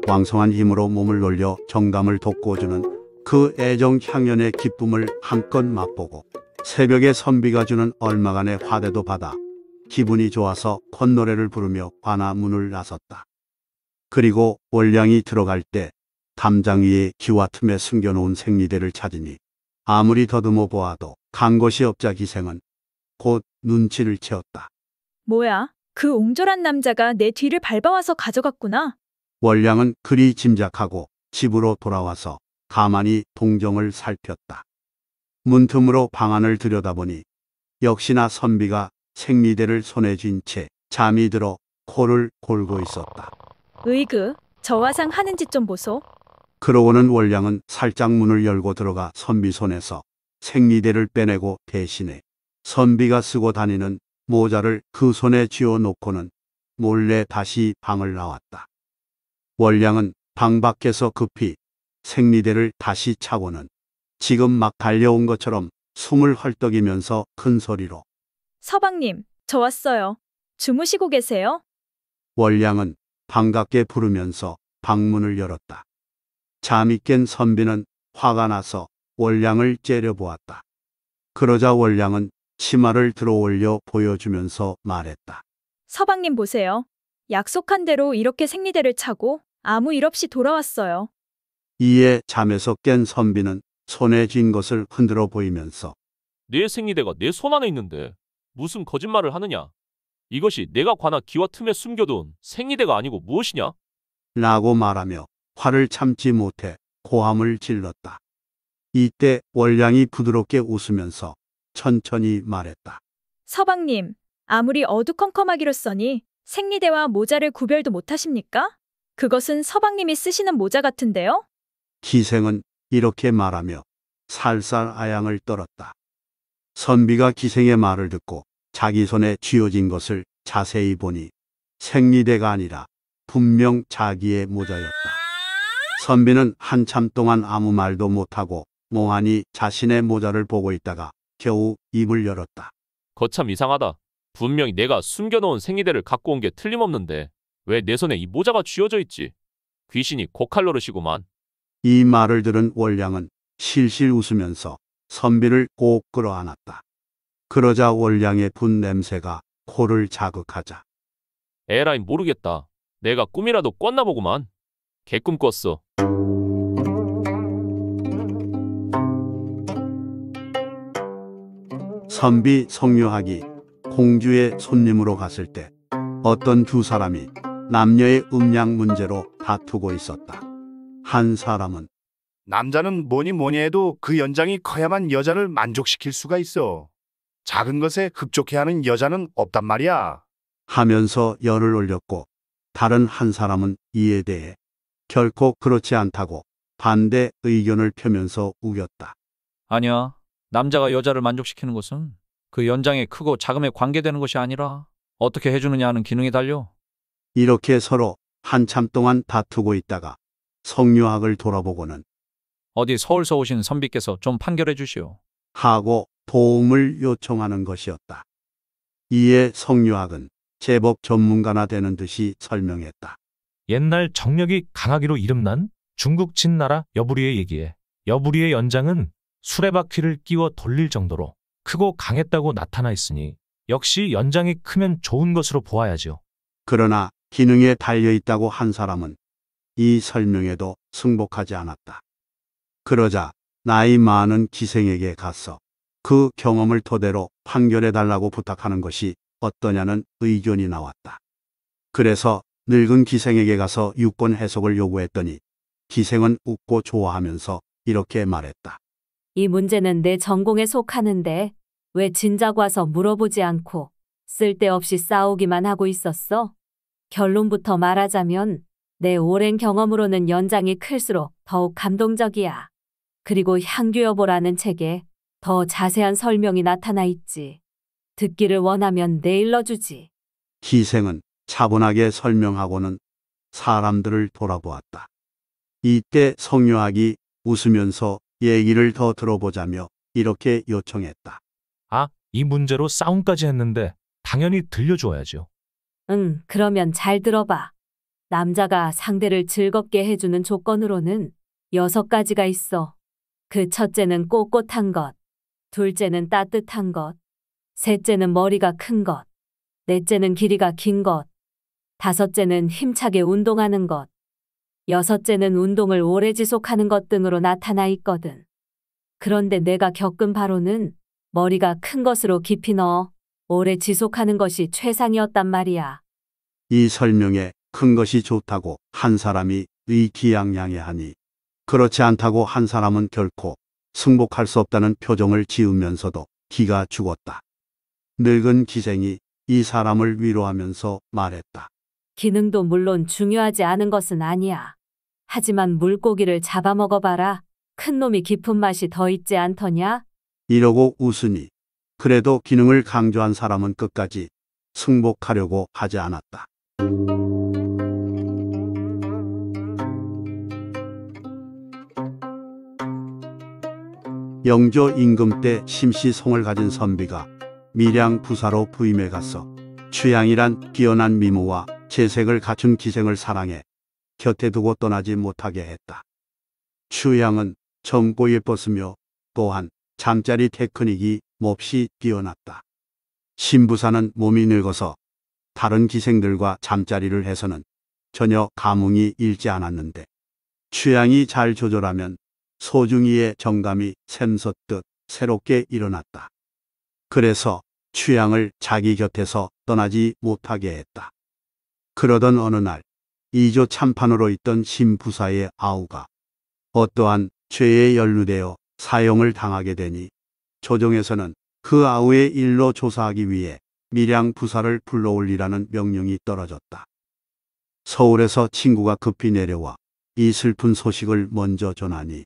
왕성한 힘으로 몸을 놀려 정감을 돋구어주는 그 애정 향연의 기쁨을 한껏 맛보고 새벽에 선비가 주는 얼마간의 화대도 받아 기분이 좋아서 콧노래를 부르며 관아문을 나섰다. 그리고 월량이 들어갈 때 담장 위에 기와 틈에 숨겨놓은 생리대를 찾으니 아무리 더듬어 보아도 간것이 없자 기생은 곧 눈치를 채웠다. 뭐야, 그 옹졸한 남자가 내 뒤를 밟아와서 가져갔구나. 월량은 그리 짐작하고 집으로 돌아와서 가만히 동정을 살폈다. 문틈으로 방안을 들여다보니 역시나 선비가 생리대를 손에 쥔 채 잠이 들어 코를 골고 있었다. 으이그, 저 화상 하는 짓 좀 보소. 그러고는 월량은 살짝 문을 열고 들어가 선비 손에서 생리대를 빼내고 대신에 선비가 쓰고 다니는 모자를 그 손에 쥐어 놓고는 몰래 다시 방을 나왔다. 월량은 방 밖에서 급히 생리대를 다시 차고는 지금 막 달려온 것처럼 숨을 헐떡이면서 큰 소리로 서방님, 저 왔어요. 주무시고 계세요? 월량은 반갑게 부르면서 방문을 열었다. 잠이 깬 선비는 화가 나서 월량을 째려보았다. 그러자 월량은 치마를 들어올려 보여주면서 말했다. 서방님 보세요. 약속한 대로 이렇게 생리대를 차고 아무 일 없이 돌아왔어요. 이에 잠에서 깬 선비는 손에 쥔 것을 흔들어 보이면서 내 생리대가 내 손 안에 있는데 무슨 거짓말을 하느냐? 이것이 내가 관하 기와 틈에 숨겨둔 생리대가 아니고 무엇이냐? 라고 말하며 화를 참지 못해 고함을 질렀다. 이때 월량이 부드럽게 웃으면서 천천히 말했다. 서방님, 아무리 어두컴컴하기로써니 생리대와 모자를 구별도 못하십니까? 그것은 서방님이 쓰시는 모자 같은데요? 기생은 이렇게 말하며 살살 아양을 떨었다. 선비가 기생의 말을 듣고 자기 손에 쥐어진 것을 자세히 보니 생리대가 아니라 분명 자기의 모자였다. 선비는 한참 동안 아무 말도 못하고 몽환이 자신의 모자를 보고 있다가 겨우 입을 열었다. 거참 이상하다. 분명히 내가 숨겨놓은 생리대를 갖고 온 게 틀림없는데 왜 내 손에 이 모자가 쥐어져 있지? 귀신이 고칼로르시구만. 이 말을 들은 월량은 실실 웃으면서 선비를 꼭 끌어안았다. 그러자 월량의 분 냄새가 코를 자극하자 에라이 모르겠다. 내가 꿈이라도 꿨나 보구만. 개꿈 꿨어. 선비 성묘학이 공주의 손님으로 갔을 때 어떤 두 사람이 남녀의 음양 문제로 다투고 있었다. 한 사람은 남자는 뭐니 뭐니 해도 그 연장이 커야만 여자를 만족시킬 수가 있어. 작은 것에 흡족해하는 여자는 없단 말이야. 하면서 열을 올렸고 다른 한 사람은 이에 대해 결코 그렇지 않다고 반대 의견을 펴면서 우겼다. 아니야. 남자가 여자를 만족시키는 것은 그 연장의 크고 작음에 관계되는 것이 아니라 어떻게 해주느냐 하는 기능이 달려. 이렇게 서로 한참 동안 다투고 있다가 성류학을 돌아보고는 어디 서울서 오신 선비께서 좀 판결해 주시오. 하고 도움을 요청하는 것이었다. 이에 성유학은 제법 전문가나 되는 듯이 설명했다. 옛날 정력이 강하기로 이름난 중국 진나라 여부리의 얘기에 여부리의 연장은 수레바퀴를 끼워 돌릴 정도로 크고 강했다고 나타나 있으니 역시 연장이 크면 좋은 것으로 보아야지요. 그러나 기능에 달려있다고 한 사람은 이 설명에도 승복하지 않았다. 그러자 나이 많은 기생에게 가서 그 경험을 토대로 판결해 달라고 부탁하는 것이 어떠냐는 의견이 나왔다. 그래서 늙은 기생에게 가서 유권 해석을 요구했더니 기생은 웃고 좋아하면서 이렇게 말했다. 이 문제는 내 전공에 속하는데 왜 진작 와서 물어보지 않고 쓸데없이 싸우기만 하고 있었어? 결론부터 말하자면 내 오랜 경험으로는 연장이 클수록 더욱 감동적이야. 그리고 향교여보라는 책에 더 자세한 설명이 나타나 있지. 듣기를 원하면 내일러 주지. 희생은 차분하게 설명하고는 사람들을 돌아보았다. 이때 성묘학이 웃으면서 얘기를 더 들어보자며 이렇게 요청했다. 아, 이 문제로 싸움까지 했는데 당연히 들려줘야죠. 응, 그러면 잘 들어봐. 남자가 상대를 즐겁게 해주는 조건으로는 여섯 가지가 있어. 그 첫째는 꼿꼿한 것, 둘째는 따뜻한 것, 셋째는 머리가 큰 것, 넷째는 길이가 긴 것, 다섯째는 힘차게 운동하는 것, 여섯째는 운동을 오래 지속하는 것 등으로 나타나 있거든. 그런데 내가 겪은 바로는 머리가 큰 것으로 깊이 넣어 오래 지속하는 것이 최상이었단 말이야. 이 설명에 큰 것이 좋다고 한 사람이 의기양양해하니 그렇지 않다고 한 사람은 결코 승복할 수 없다는 표정을 지으면서도 기가 죽었다. 늙은 기생이 이 사람을 위로하면서 말했다. 기능도 물론 중요하지 않은 것은 아니야. 하지만 물고기를 잡아먹어봐라. 큰 놈이 깊은 맛이 더 있지 않더냐? 이러고 웃으니 그래도 기능을 강조한 사람은 끝까지 승복하려고 하지 않았다. 영조 임금 때 심시송을 가진 선비가 밀양 부사로 부임해 갔어. 취향이란 뛰어난 미모와 재색을 갖춘 기생을 사랑해 곁에 두고 떠나지 못하게 했다. 추향은 젊고 예뻤으며 또한 잠자리 테크닉이 몹시 뛰어났다. 신부사는 몸이 늙어서 다른 기생들과 잠자리를 해서는 전혀 감흥이 일지 않았는데 추향이잘 조절하면 소중이의 정감이 샘솟듯 새롭게 일어났다. 그래서 취향을 자기 곁에서 떠나지 못하게 했다. 그러던 어느 날 이조 참판으로 있던 신부사의 아우가 어떠한 죄에 연루되어 사형을 당하게 되니 조정에서는 그 아우의 일로 조사하기 위해 밀양 부사를 불러올리라는 명령이 떨어졌다. 서울에서 친구가 급히 내려와 이 슬픈 소식을 먼저 전하니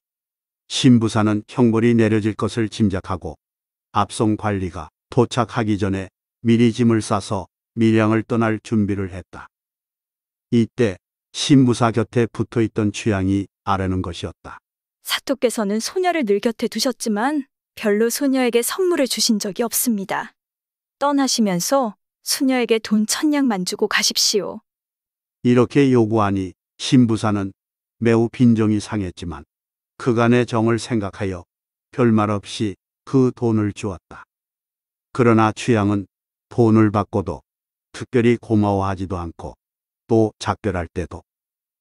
신부사는 형벌이 내려질 것을 짐작하고 압송 관리가 도착하기 전에 미리 짐을 싸서 밀양을 떠날 준비를 했다. 이때 신부사 곁에 붙어 있던 취향이 아뢰는 것이었다. 사토께서는 소녀를 늘 곁에 두셨지만 별로 소녀에게 선물을 주신 적이 없습니다. 떠나시면서 소녀에게 돈 천냥만 주고 가십시오. 이렇게 요구하니 신부사는 매우 빈정이 상했지만 그간의 정을 생각하여 별 말 없이 그 돈을 주었다. 그러나 취향은 돈을 받고도 특별히 고마워하지도 않고 또 작별할 때도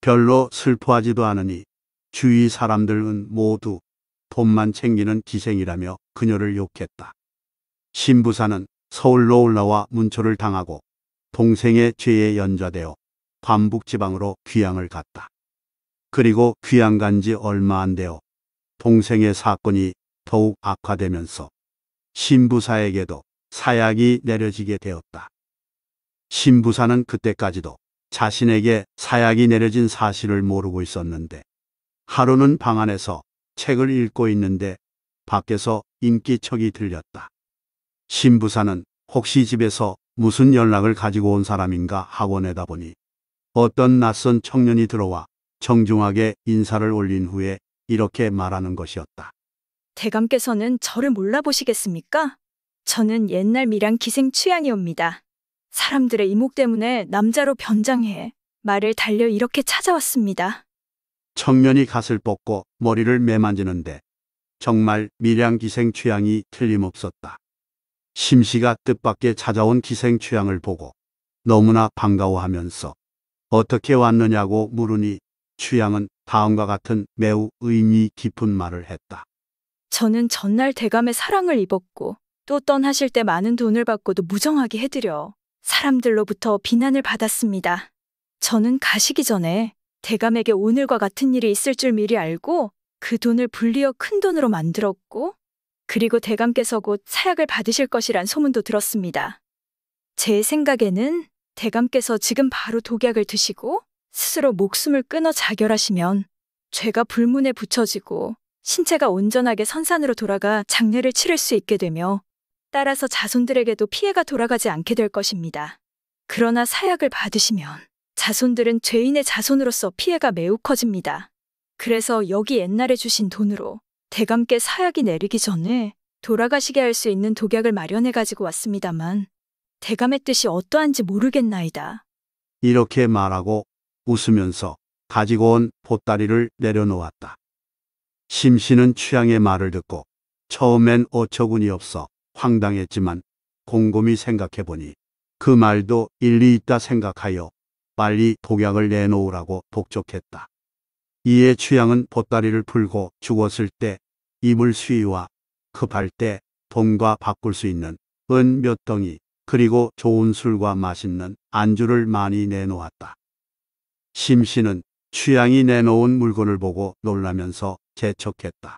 별로 슬퍼하지도 않으니 주위 사람들은 모두 돈만 챙기는 기생이라며 그녀를 욕했다. 신부사는 서울로 올라와 문초를 당하고 동생의 죄에 연좌되어 반북지방으로 귀향을 갔다. 그리고 귀양 간지 얼마 안 되어 동생의 사건이 더욱 악화되면서 신부사에게도 사약이 내려지게 되었다. 신부사는 그때까지도 자신에게 사약이 내려진 사실을 모르고 있었는데 하루는 방 안에서 책을 읽고 있는데 밖에서 인기척이 들렸다. 신부사는 혹시 집에서 무슨 연락을 가지고 온 사람인가 하고 내다보니 어떤 낯선 청년이 들어와 정중하게 인사를 올린 후에 이렇게 말하는 것이었다. 대감께서는 저를 몰라보시겠습니까? 저는 옛날 밀양 기생 취향이옵니다. 사람들의 이목 때문에 남자로 변장해 말을 달려 이렇게 찾아왔습니다. 청년이 갓을 뻗고 머리를 매만지는데 정말 밀양 기생 취향이 틀림없었다. 심씨가 뜻밖의 찾아온 기생 취향을 보고 너무나 반가워하면서 어떻게 왔느냐고 물으니 취향은 다음과 같은 매우 의미 깊은 말을 했다. 저는 전날 대감의 사랑을 입었고 또 떠나실 때 많은 돈을 받고도 무정하게 해드려 사람들로부터 비난을 받았습니다. 저는 가시기 전에 대감에게 오늘과 같은 일이 있을 줄 미리 알고 그 돈을 불리어 큰 돈으로 만들었고 그리고 대감께서 곧 사약을 받으실 것이란 소문도 들었습니다. 제 생각에는 대감께서 지금 바로 독약을 드시고 스스로 목숨을 끊어 자결하시면 죄가 불문에 붙여지고 신체가 온전하게 선산으로 돌아가 장례를 치를 수 있게 되며 따라서 자손들에게도 피해가 돌아가지 않게 될 것입니다. 그러나 사약을 받으시면 자손들은 죄인의 자손으로서 피해가 매우 커집니다. 그래서 여기 옛날에 주신 돈으로 대감께 사약이 내리기 전에 돌아가시게 할 수 있는 독약을 마련해 가지고 왔습니다만 대감의 뜻이 어떠한지 모르겠나이다. 이렇게 말하고 웃으면서 가지고 온 보따리를 내려놓았다. 심씨는 취향의 말을 듣고 처음엔 어처구니 없어 황당했지만 곰곰이 생각해보니 그 말도 일리 있다 생각하여 빨리 독약을 내놓으라고 독촉했다. 이에 취향은 보따리를 풀고 죽었을 때 이물 수위와 급할 때 돈과 바꿀 수 있는 은 몇 덩이 그리고 좋은 술과 맛있는 안주를 많이 내놓았다. 심씨는 취향이 내놓은 물건을 보고 놀라면서 재촉했다.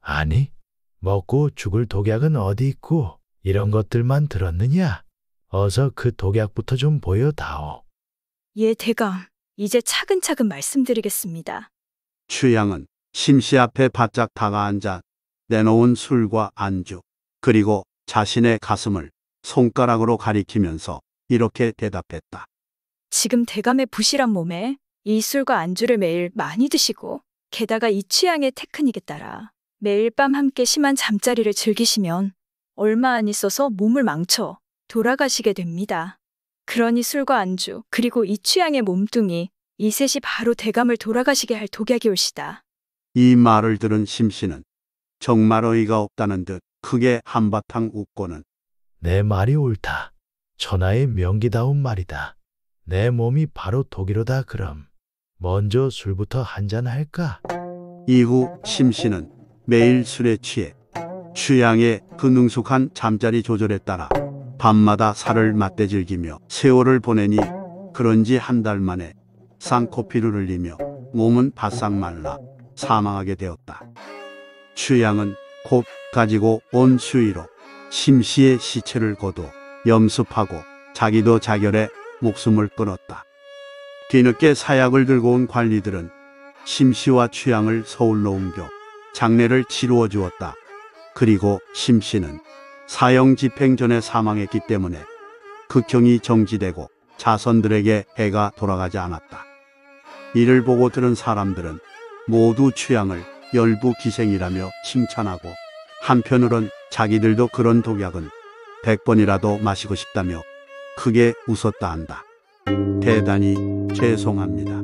아니, 먹고 죽을 독약은 어디 있고 이런 것들만 들었느냐? 어서 그 독약부터 좀 보여다오. 예, 대감. 이제 차근차근 말씀드리겠습니다. 취향은 심씨 앞에 바짝 다가앉아 내놓은 술과 안주, 그리고 자신의 가슴을 손가락으로 가리키면서 이렇게 대답했다. 지금 대감의 부실한 몸에 이 술과 안주를 매일 많이 드시고 게다가 이 취향의 테크닉에 따라 매일 밤 함께 심한 잠자리를 즐기시면 얼마 안 있어서 몸을 망쳐 돌아가시게 됩니다. 그러니 술과 안주 그리고 이 취향의 몸뚱이 이 셋이 바로 대감을 돌아가시게 할 독약이 올시다. 이 말을 들은 심씨는 정말 어이가 없다는 듯 크게 한바탕 웃고는 내 말이 옳다. 천하의 명기다운 말이다. 내 몸이 바로 독이로다 그럼 먼저 술부터 한 잔 할까? 이후 심씨는 매일 술에 취해 취향에 그능숙한 잠자리 조절에 따라 밤마다 살을 맞대 즐기며 세월을 보내니 그런지 한 달 만에 쌍코피를 흘리며 몸은 바싹 말라 사망하게 되었다. 취향은 곧 가지고 온 수의로 심씨의 시체를 거둬 염습하고 자기도 자결해 목숨을 끊었다. 뒤늦게 사약을 들고 온 관리들은 심씨와 취향을 서울로 옮겨 장례를 치루어 주었다. 그리고 심씨는 사형 집행 전에 사망했기 때문에 극형이 정지되고 자선들에게 해가 돌아가지 않았다. 이를 보고 들은 사람들은 모두 취향을 열부 기생이라며 칭찬하고 한편으론 자기들도 그런 독약은 100번이라도 마시고 싶다며 크게 웃었다 한다. 대단히 죄송합니다.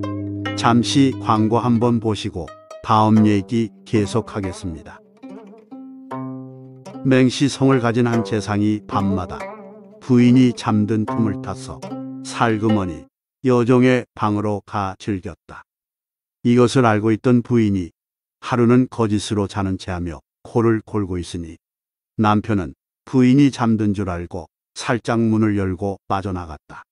잠시 광고 한번 보시고 다음 얘기 계속하겠습니다. 맹시성을 가진 한 재상이 밤마다 부인이 잠든 틈을 타서 살그머니 여종의 방으로 가 즐겼다. 이것을 알고 있던 부인이 하루는 거짓으로 자는 체하며 코를 골고 있으니 남편은 부인이 잠든 줄 알고 살짝 문을 열고 빠져나갔다.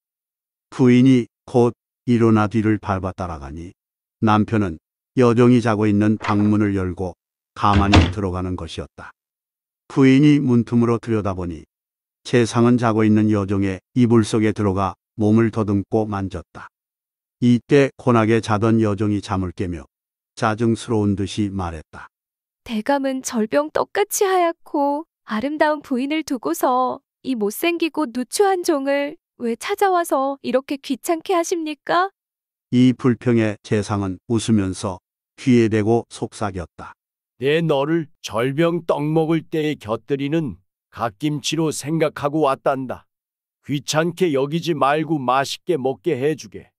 부인이 곧 일어나 뒤를 밟아 따라가니 남편은 여정이 자고 있는 방문을 열고 가만히 들어가는 것이었다. 부인이 문틈으로 들여다보니 재상은 자고 있는 여정의 이불 속에 들어가 몸을 더듬고 만졌다. 이때 곤하게 자던 여정이 잠을 깨며 짜증스러운 듯이 말했다. 대감은 절병 똑같이 하얗고 아름다운 부인을 두고서 이 못생기고 누추한 종을 왜 찾아와서 이렇게 귀찮게 하십니까? 이불평의 재상은 웃으면서 귀에 대고 속삭였다. 내 너를 절병 떡 먹을 때에 곁들이는 갓김치로 생각하고 왔단다. 귀찮게 여기지 말고 맛있게 먹게 해주게.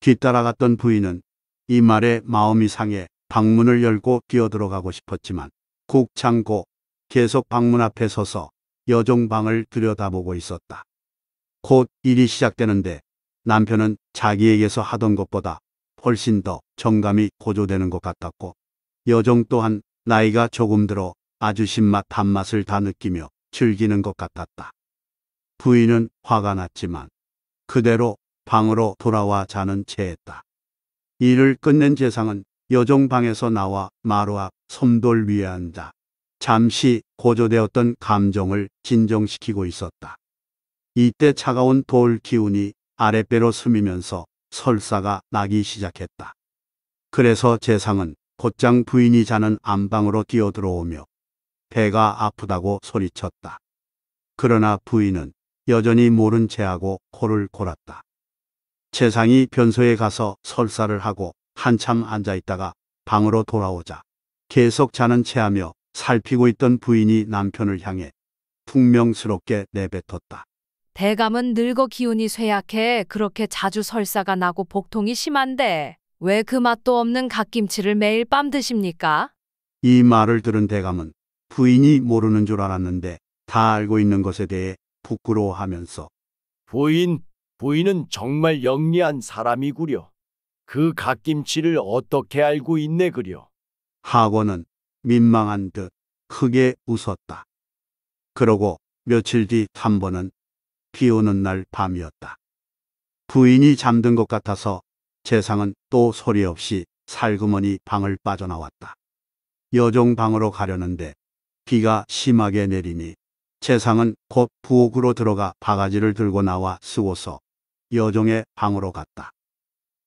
뒤따라갔던 부인은 이 말에 마음이 상해 방문을 열고 뛰어들어가고 싶었지만 국 참고 계속 방문 앞에 서서 여종방을 들여다보고 있었다. 곧 일이 시작되는데 남편은 자기에게서 하던 것보다 훨씬 더 정감이 고조되는 것 같았고 여종 또한 나이가 조금 들어 아주 신맛 단맛을 다 느끼며 즐기는 것 같았다. 부인은 화가 났지만 그대로 방으로 돌아와 자는 채했다. 일을 끝낸 재상은 여종 방에서 나와 마루 앞 솜돌 위에 앉아 잠시 고조되었던 감정을 진정시키고 있었다. 이때 차가운 돌 기운이 아랫배로 스미면서 설사가 나기 시작했다. 그래서 재상은 곧장 부인이 자는 안방으로 뛰어들어오며 배가 아프다고 소리쳤다. 그러나 부인은 여전히 모른 채하고 코를 골았다. 재상이 변소에 가서 설사를 하고 한참 앉아있다가 방으로 돌아오자 계속 자는 채하며 살피고 있던 부인이 남편을 향해 퉁명스럽게 내뱉었다. 대감은 늙어 기운이 쇠약해 그렇게 자주 설사가 나고 복통이 심한데 왜 그 맛도 없는 갓김치를 매일 밤 드십니까? 이 말을 들은 대감은 부인이 모르는 줄 알았는데 다 알고 있는 것에 대해 부끄러워하면서 부인, 부인은 정말 영리한 사람이구려. 그 갓김치를 어떻게 알고 있네 그려. 학원은 민망한 듯 크게 웃었다. 그러고 며칠 뒤 탐번은 비 오는 날 밤이었다. 부인이 잠든 것 같아서 재상은 또 소리 없이 살그머니 방을 빠져나왔다. 여종 방으로 가려는데 비가 심하게 내리니 재상은 곧 부엌으로 들어가 바가지를 들고 나와 쓰고서 여종의 방으로 갔다.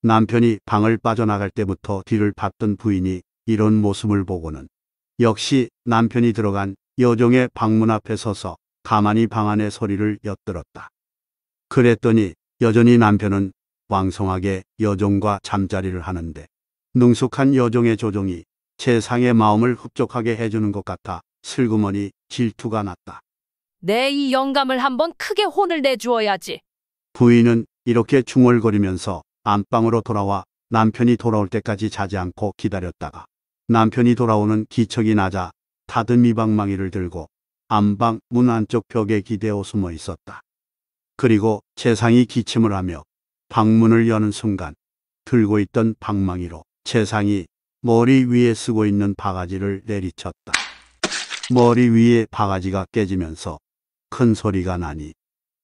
남편이 방을 빠져나갈 때부터 뒤를 봤던 부인이 이런 모습을 보고는 역시 남편이 들어간 여종의 방문 앞에 서서 가만히 방 안의 소리를 엿들었다. 그랬더니 여전히 남편은 왕성하게 여종과 잠자리를 하는데 능숙한 여종의 조종이 세상의 마음을 흡족하게 해주는 것 같아 슬그머니 질투가 났다. 내 이 영감을 한번 크게 혼을 내주어야지. 부인은 이렇게 중얼거리면서 안방으로 돌아와 남편이 돌아올 때까지 자지 않고 기다렸다가 남편이 돌아오는 기척이 나자 다듬이 방망이를 들고 안방 문 안쪽 벽에 기대어 숨어 있었다. 그리고 재상이 기침을 하며 방문을 여는 순간 들고 있던 방망이로 재상이 머리 위에 쓰고 있는 바가지를 내리쳤다. 머리 위에 바가지가 깨지면서 큰 소리가 나니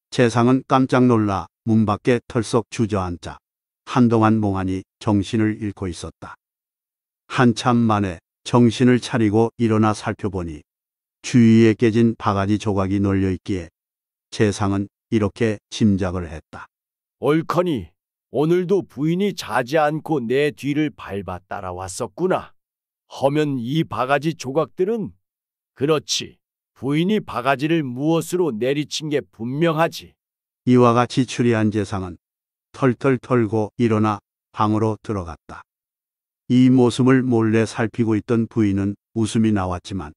재상은 깜짝 놀라 문 밖에 털썩 주저앉자 한동안 몽하이 정신을 잃고 있었다. 한참 만에 정신을 차리고 일어나 살펴보니 주위에 깨진 바가지 조각이 널려 있기에 재상은 이렇게 짐작을 했다. 얼커니 오늘도 부인이 자지 않고 내 뒤를 밟아 따라왔었구나. 허면 이 바가지 조각들은 그렇지. 부인이 바가지를 무엇으로 내리친 게 분명하지. 이와 같이 추리한 재상은 털털 털고 일어나 방으로 들어갔다. 이 모습을 몰래 살피고 있던 부인은 웃음이 나왔지만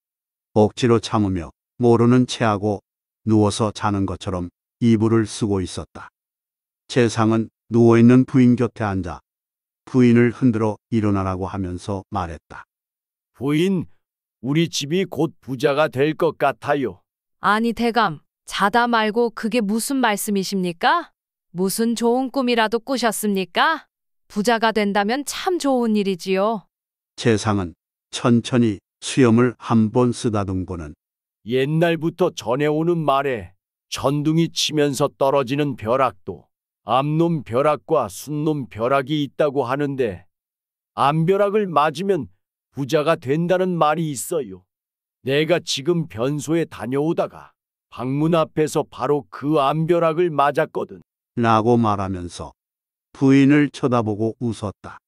억지로 참으며 모르는 체하고 누워서 자는 것처럼 이불을 쓰고 있었다. 재상은 누워있는 부인 곁에 앉아 부인을 흔들어 일어나라고 하면서 말했다. 부인, 우리 집이 곧 부자가 될 것 같아요. 아니 대감, 자다 말고 그게 무슨 말씀이십니까? 무슨 좋은 꿈이라도 꾸셨습니까? 부자가 된다면 참 좋은 일이지요. 재상은 천천히 수염을 한 번 쓰다듬고는 옛날부터 전해오는 말에 천둥이 치면서 떨어지는 벼락도 암놈 벼락과 순놈 벼락이 있다고 하는데 암벼락을 맞으면 부자가 된다는 말이 있어요. 내가 지금 변소에 다녀오다가 방문 앞에서 바로 그 암벼락을 맞았거든. 라고 말하면서 부인을 쳐다보고 웃었다.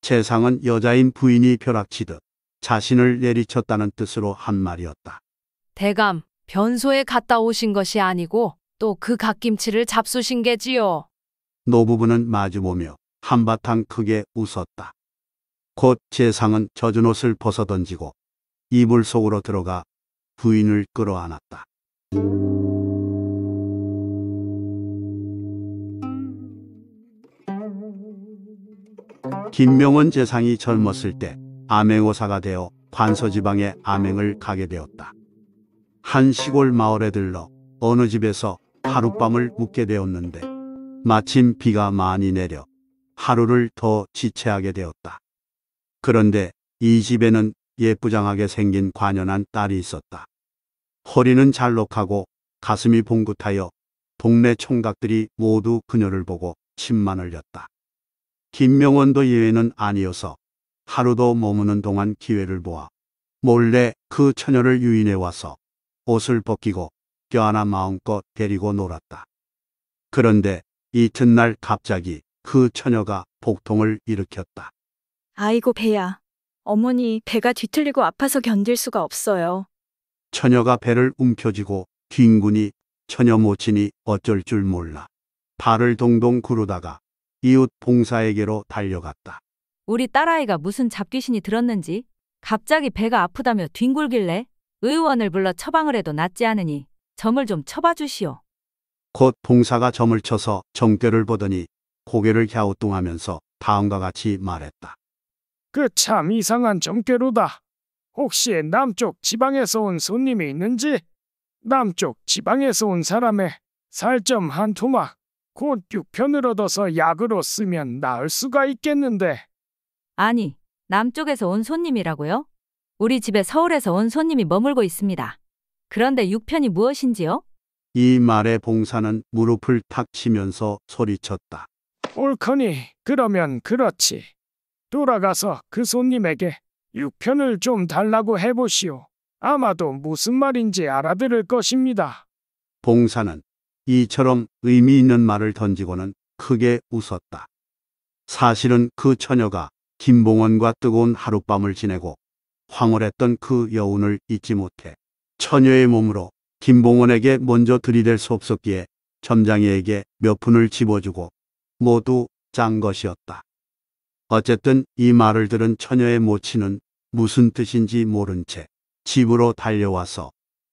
재상은 여자인 부인이 벼락치듯 자신을 내리쳤다는 뜻으로 한 말이었다. 대감, 변소에 갔다 오신 것이 아니고 또 그 갓김치를 잡수신 게지요. 노부부는 마주보며 한바탕 크게 웃었다. 곧 재상은 젖은 옷을 벗어던지고 이불 속으로 들어가 부인을 끌어안았다. 김명원 재상이 젊었을 때 암행어사가 되어 관서지방에 암행을 가게 되었다. 한 시골 마을에 들러 어느 집에서 하룻밤을 묵게 되었는데 마침 비가 많이 내려 하루를 더 지체하게 되었다. 그런데 이 집에는 예쁘장하게 생긴 관연한 딸이 있었다. 허리는 잘록하고 가슴이 봉긋하여 동네 총각들이 모두 그녀를 보고 침만 흘렸다. 김명원도 예외는 아니어서 하루도 머무는 동안 기회를 보아 몰래 그 처녀를 유인해 와서 옷을 벗기고 껴안아 마음껏 데리고 놀았다. 그런데 이튿날 갑자기 그 처녀가 복통을 일으켰다. 아이고 배야. 어머니 배가 뒤틀리고 아파서 견딜 수가 없어요. 처녀가 배를 움켜쥐고 뒹군이 처녀 모친이 어쩔 줄 몰라 발을 동동 구르다가 이웃 봉사에게로 달려갔다. 우리 딸아이가 무슨 잡귀신이 들었는지 갑자기 배가 아프다며 뒹굴길래 의원을 불러 처방을 해도 낫지 않으니 점을 좀 쳐봐 주시오. 곧 봉사가 점을 쳐서 정대를 보더니 고개를 갸우뚱하면서 다음과 같이 말했다. 그 참 이상한 점괘로다. 혹시 남쪽 지방에서 온 손님이 있는지? 남쪽 지방에서 온 사람의 살점 한 토막, 곧 육편을 얻어서 약으로 쓰면 나을 수가 있겠는데. 아니, 남쪽에서 온 손님이라고요? 우리 집에 서울에서 온 손님이 머물고 있습니다. 그런데 육편이 무엇인지요? 이 말에 봉사는 무릎을 탁 치면서 소리쳤다. 옳거니 그러면 그렇지. 돌아가서 그 손님에게 육편을 좀 달라고 해보시오. 아마도 무슨 말인지 알아들을 것입니다. 봉사는 이처럼 의미 있는 말을 던지고는 크게 웃었다. 사실은 그 처녀가 김봉원과 뜨거운 하룻밤을 지내고 황홀했던 그 여운을 잊지 못해 처녀의 몸으로 김봉원에게 먼저 들이댈 수 없었기에 점장이에게 몇 푼을 집어주고 모두 짠 것이었다. 어쨌든 이 말을 들은 처녀의 모친은 무슨 뜻인지 모른 채 집으로 달려와서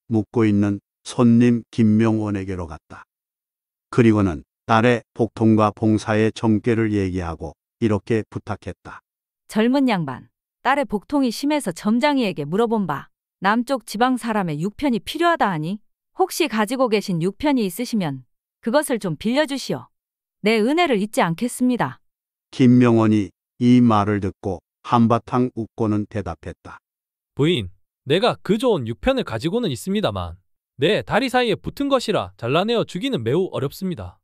묻고 있는 손님 김명원에게로 갔다. 그리고는 딸의 복통과 봉사의 점괘를 얘기하고 이렇게 부탁했다. 젊은 양반, 딸의 복통이 심해서 점장이에게 물어본 바 남쪽 지방 사람의 육편이 필요하다 하니 혹시 가지고 계신 육편이 있으시면 그것을 좀 빌려주시오. 내 은혜를 잊지 않겠습니다. 김명원이 이 말을 듣고 한바탕 웃고는 대답했다. 부인, 내가 그 좋은 육편을 가지고는 있습니다만 네, 다리 사이에 붙은 것이라 잘라내어 주기는 매우 어렵습니다.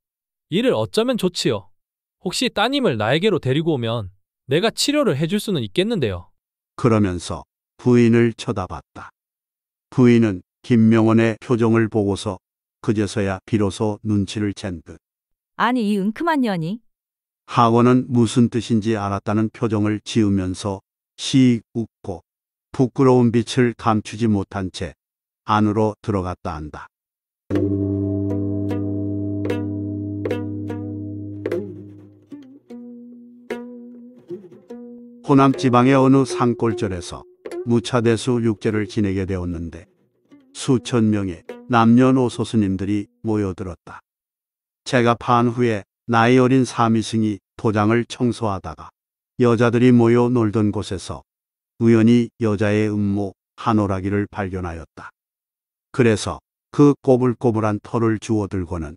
이를 어쩌면 좋지요. 혹시 따님을 나에게로 데리고 오면 내가 치료를 해줄 수는 있겠는데요. 그러면서 부인을 쳐다봤다. 부인은 김명원의 표정을 보고서 그제서야 비로소 눈치를 챈 듯. 아니 이 은큼한 년이 하원은 무슨 뜻인지 알았다는 표정을 지으면서 씩 웃고 부끄러운 빛을 감추지 못한 채 안으로 들어갔다 한다. 호남 지방의 어느 산골절에서 무차대수 육제를 지내게 되었는데 수천 명의 남녀노소 스님들이 모여들었다. 제가 파한 후에 나이 어린 사미승이 도장을 청소하다가 여자들이 모여 놀던 곳에서 우연히 여자의 음모 한오라기를 발견하였다. 그래서 그 꼬불꼬불한 털을 주워들고는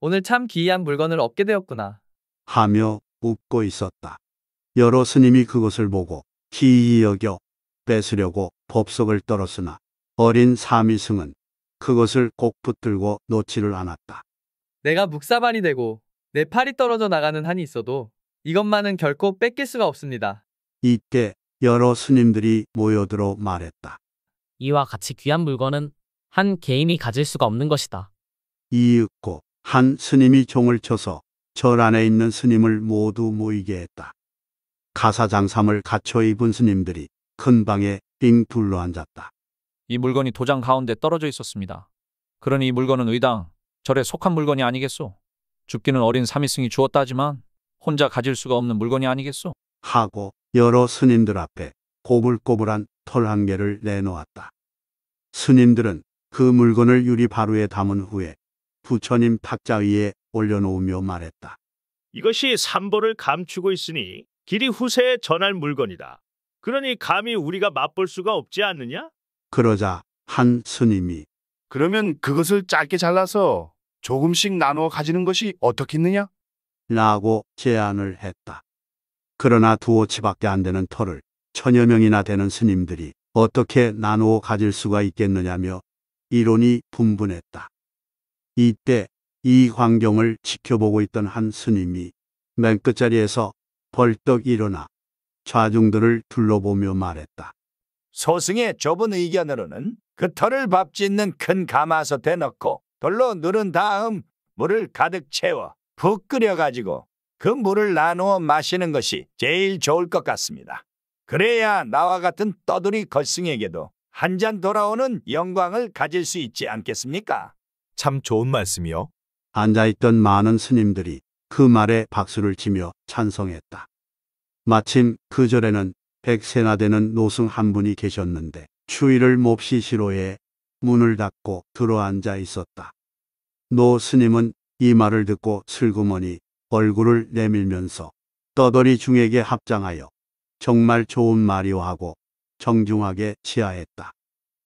오늘 참 기이한 물건을 얻게 되었구나. 하며 웃고 있었다. 여러 스님이 그것을 보고 기이 여겨 뺏으려고 법석을 떨었으나 어린 사미승은 그것을 꼭 붙들고 놓지를 않았다. 내가 묵사반이 되고 내 팔이 떨어져 나가는 한이 있어도 이것만은 결코 뺏길 수가 없습니다. 이때 여러 스님들이 모여들어 말했다. 이와 같이 귀한 물건은 한 개인이 가질 수가 없는 것이다. 이윽고 한 스님이 종을 쳐서 절 안에 있는 스님을 모두 모이게 했다. 가사장삼을 갖춰 입은 스님들이 큰 방에 빙 둘러앉았다. 이 물건이 도장 가운데 떨어져 있었습니다. 그러니 이 물건은 의당, 절에 속한 물건이 아니겠소. 죽기는 어린 삼위승이 주었다 지만 혼자 가질 수가 없는 물건이 아니겠소. 하고 여러 스님들 앞에 고불고불한 털 한 개를 내놓았다. 스님들은 그 물건을 유리 바루에 담은 후에 부처님 탁자 위에 올려놓으며 말했다. 이것이 삼보를 감추고 있으니 길이 후세에 전할 물건이다. 그러니 감히 우리가 맛볼 수가 없지 않느냐? 그러자 한 스님이 그러면 그것을 짧게 잘라서 조금씩 나누어 가지는 것이 어떻겠느냐? 라고 제안을 했다. 그러나 두어치밖에안 되는 터를 천여 명이나 되는 스님들이 어떻게 나누어 가질 수가 있겠느냐며 이론이 분분했다. 이때 이 광경을 지켜보고 있던 한 스님이 맨 끝자리에서 벌떡 일어나 좌중들을 둘러보며 말했다. 소승의 좁은 의견으로는 그 털을 밥 짓는 큰 가마솥에 넣고 돌로 누른 다음 물을 가득 채워 푹 끓여가지고 그 물을 나누어 마시는 것이 제일 좋을 것 같습니다. 그래야 나와 같은 떠돌이 걸승에게도 한잔 돌아오는 영광을 가질 수 있지 않겠습니까? 참 좋은 말씀이요. 앉아있던 많은 스님들이 그 말에 박수를 치며 찬성했다. 마침 그 절에는 백세나 되는 노승 한 분이 계셨는데 추위를 몹시 싫어해 문을 닫고 들어앉아 있었다. 노 스님은 이 말을 듣고 슬그머니 얼굴을 내밀면서 떠돌이 중에게 합장하여 정말 좋은 말이오 하고 정중하게 치하했다.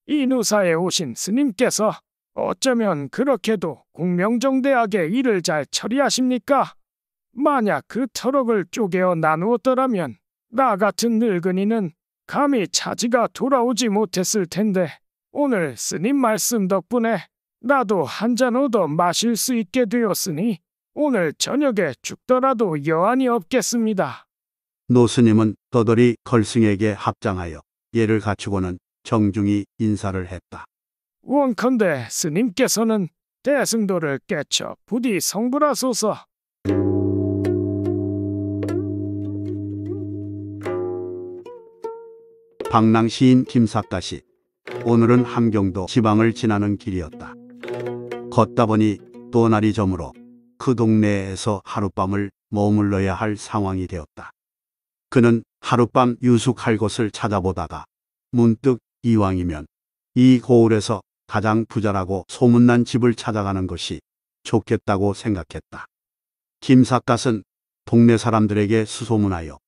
이누사에 오신 스님께서 어쩌면 그렇게도 공명정대하게 일을 잘 처리하십니까? 만약 그 터럭을 쪼개어 나누었더라면 나 같은 늙은이는 감히 차지가 돌아오지 못했을 텐데 오늘 스님 말씀 덕분에 나도 한 잔 얻어 마실 수 있게 되었으니 오늘 저녁에 죽더라도 여한이 없겠습니다. 노스님은 떠돌이 걸승에게 합장하여 예를 갖추고는 정중히 인사를 했다. 원컨대 스님께서는 대승도를 깨쳐 부디 성불하소서. 방랑 시인 김사다시 오늘은 함경도 지방을 지나는 길이었다. 걷다 보니 또 날이 저물어 그 동네에서 하룻밤을 머물러야 할 상황이 되었다. 그는 하룻밤 유숙할 곳을 찾아보다가 문득 이왕이면 이 고을에서 가장 부자라고 소문난 집을 찾아가는 것이 좋겠다고 생각했다. 김삿갓은 동네 사람들에게 수소문하여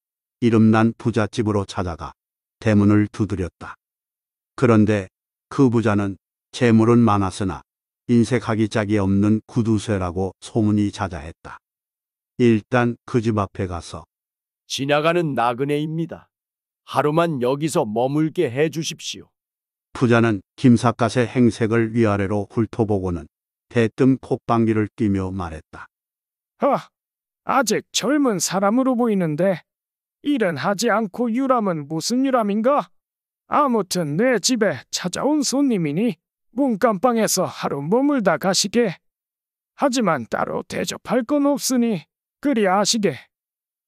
이름난 부잣집으로 찾아가 대문을 두드렸다. 그런데 그 부자는 재물은 많았으나 인색하기 짝이 없는 구두쇠라고 소문이 자자했다. 일단 그 집 앞에 가서 지나가는 나그네입니다. 하루만 여기서 머물게 해 주십시오. 부자는 김삿갓의 행색을 위아래로 훑어보고는 대뜸 콧방귀를 뀌며 말했다. 허, 아직 젊은 사람으로 보이는데 일은 하지 않고 유람은 무슨 유람인가? 아무튼 내 집에 찾아온 손님이니 문간방에서 하루 머물다 가시게. 하지만 따로 대접할 건 없으니 그리 아시게.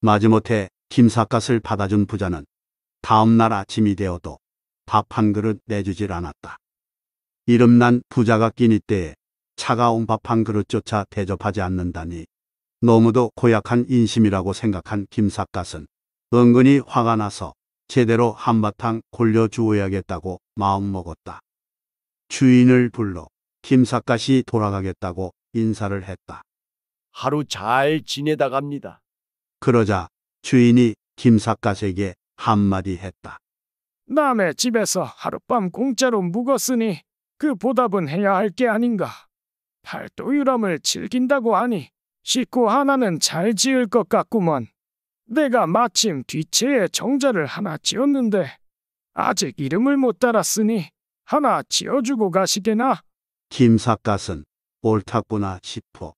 마지못해 김삿갓을 받아준 부자는 다음 날 아침이 되어도 밥 한 그릇 내주질 않았다. 이름난 부자가 끼니 때에 차가운 밥 한 그릇조차 대접하지 않는다니 너무도 고약한 인심이라고 생각한 김삿갓은 은근히 화가 나서 제대로 한바탕 골려주어야겠다고 마음먹었다. 주인을 불러 김삿갓이 돌아가겠다고 인사를 했다. 하루 잘 지내다 갑니다. 그러자 주인이 김삿갓에게 한마디 했다. 남의 집에서 하룻밤 공짜로 묵었으니 그 보답은 해야 할 게 아닌가. 팔도 유람을 즐긴다고 하니 식구 하나는 잘 지을 것 같구먼. 내가 마침 뒤채에 정자를 하나 지었는데 아직 이름을 못 달았으니 하나 지어주고 가시게나. 김삿갓은 옳다구나 싶어.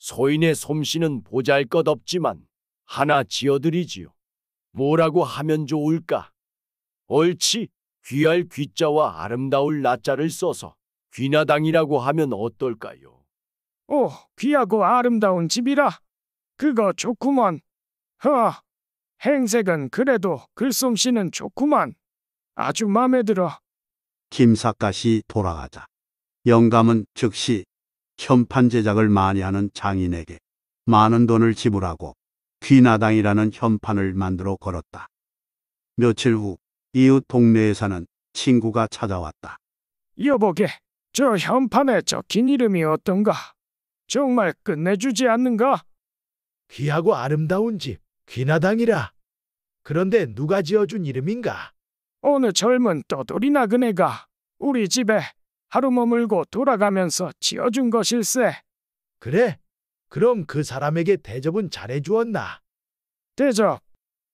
소인의 솜씨는 보잘것없지만 하나 지어드리지요. 뭐라고 하면 좋을까? 옳지. 귀할 귀자와 아름다울 나자를 써서 귀나당이라고 하면 어떨까요? 오, 귀하고 아름다운 집이라. 그거 좋구먼. 허, 행색은 그래도 글솜씨는 좋구만. 아주 맘에 들어. 김사갓이 돌아가자. 영감은 즉시 현판 제작을 많이 하는 장인에게 많은 돈을 지불하고 귀나당이라는 현판을 만들어 걸었다. 며칠 후 이웃 동네에 사는 친구가 찾아왔다. 여보게, 저 현판에 적힌 이름이 어떤가? 정말 끝내주지 않는가? 귀하고 아름다운 집, 귀나당이라. 그런데 누가 지어준 이름인가? 어느 젊은 떠돌이 나그네가 우리 집에 하루 머물고 돌아가면서 지어준 것일세. 그래, 그럼 그 사람에게 대접은 잘해주었나? 대접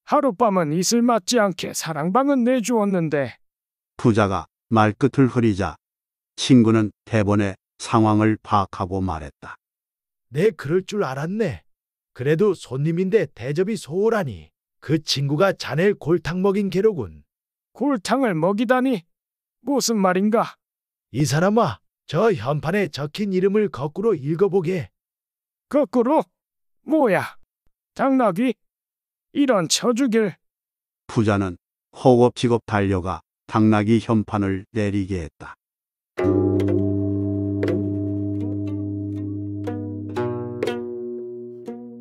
하룻밤은 이슬 맞지 않게 사랑방은 내주었는데 부자가 말끝을 흐리자 친구는 대본에 상황을 파악하고 말했다. 네, 그럴 줄 알았네. 그래도 손님인데 대접이 소홀하니 그 친구가 자네 골탕 먹인 개로군. 골탕을 먹이다니 무슨 말인가? 이 사람아, 저 현판에 적힌 이름을 거꾸로 읽어보게. 거꾸로? 뭐야? 장나귀 이런 쳐주길. 부자는 허겁지겁 달려가 당나귀 현판을 내리게 했다.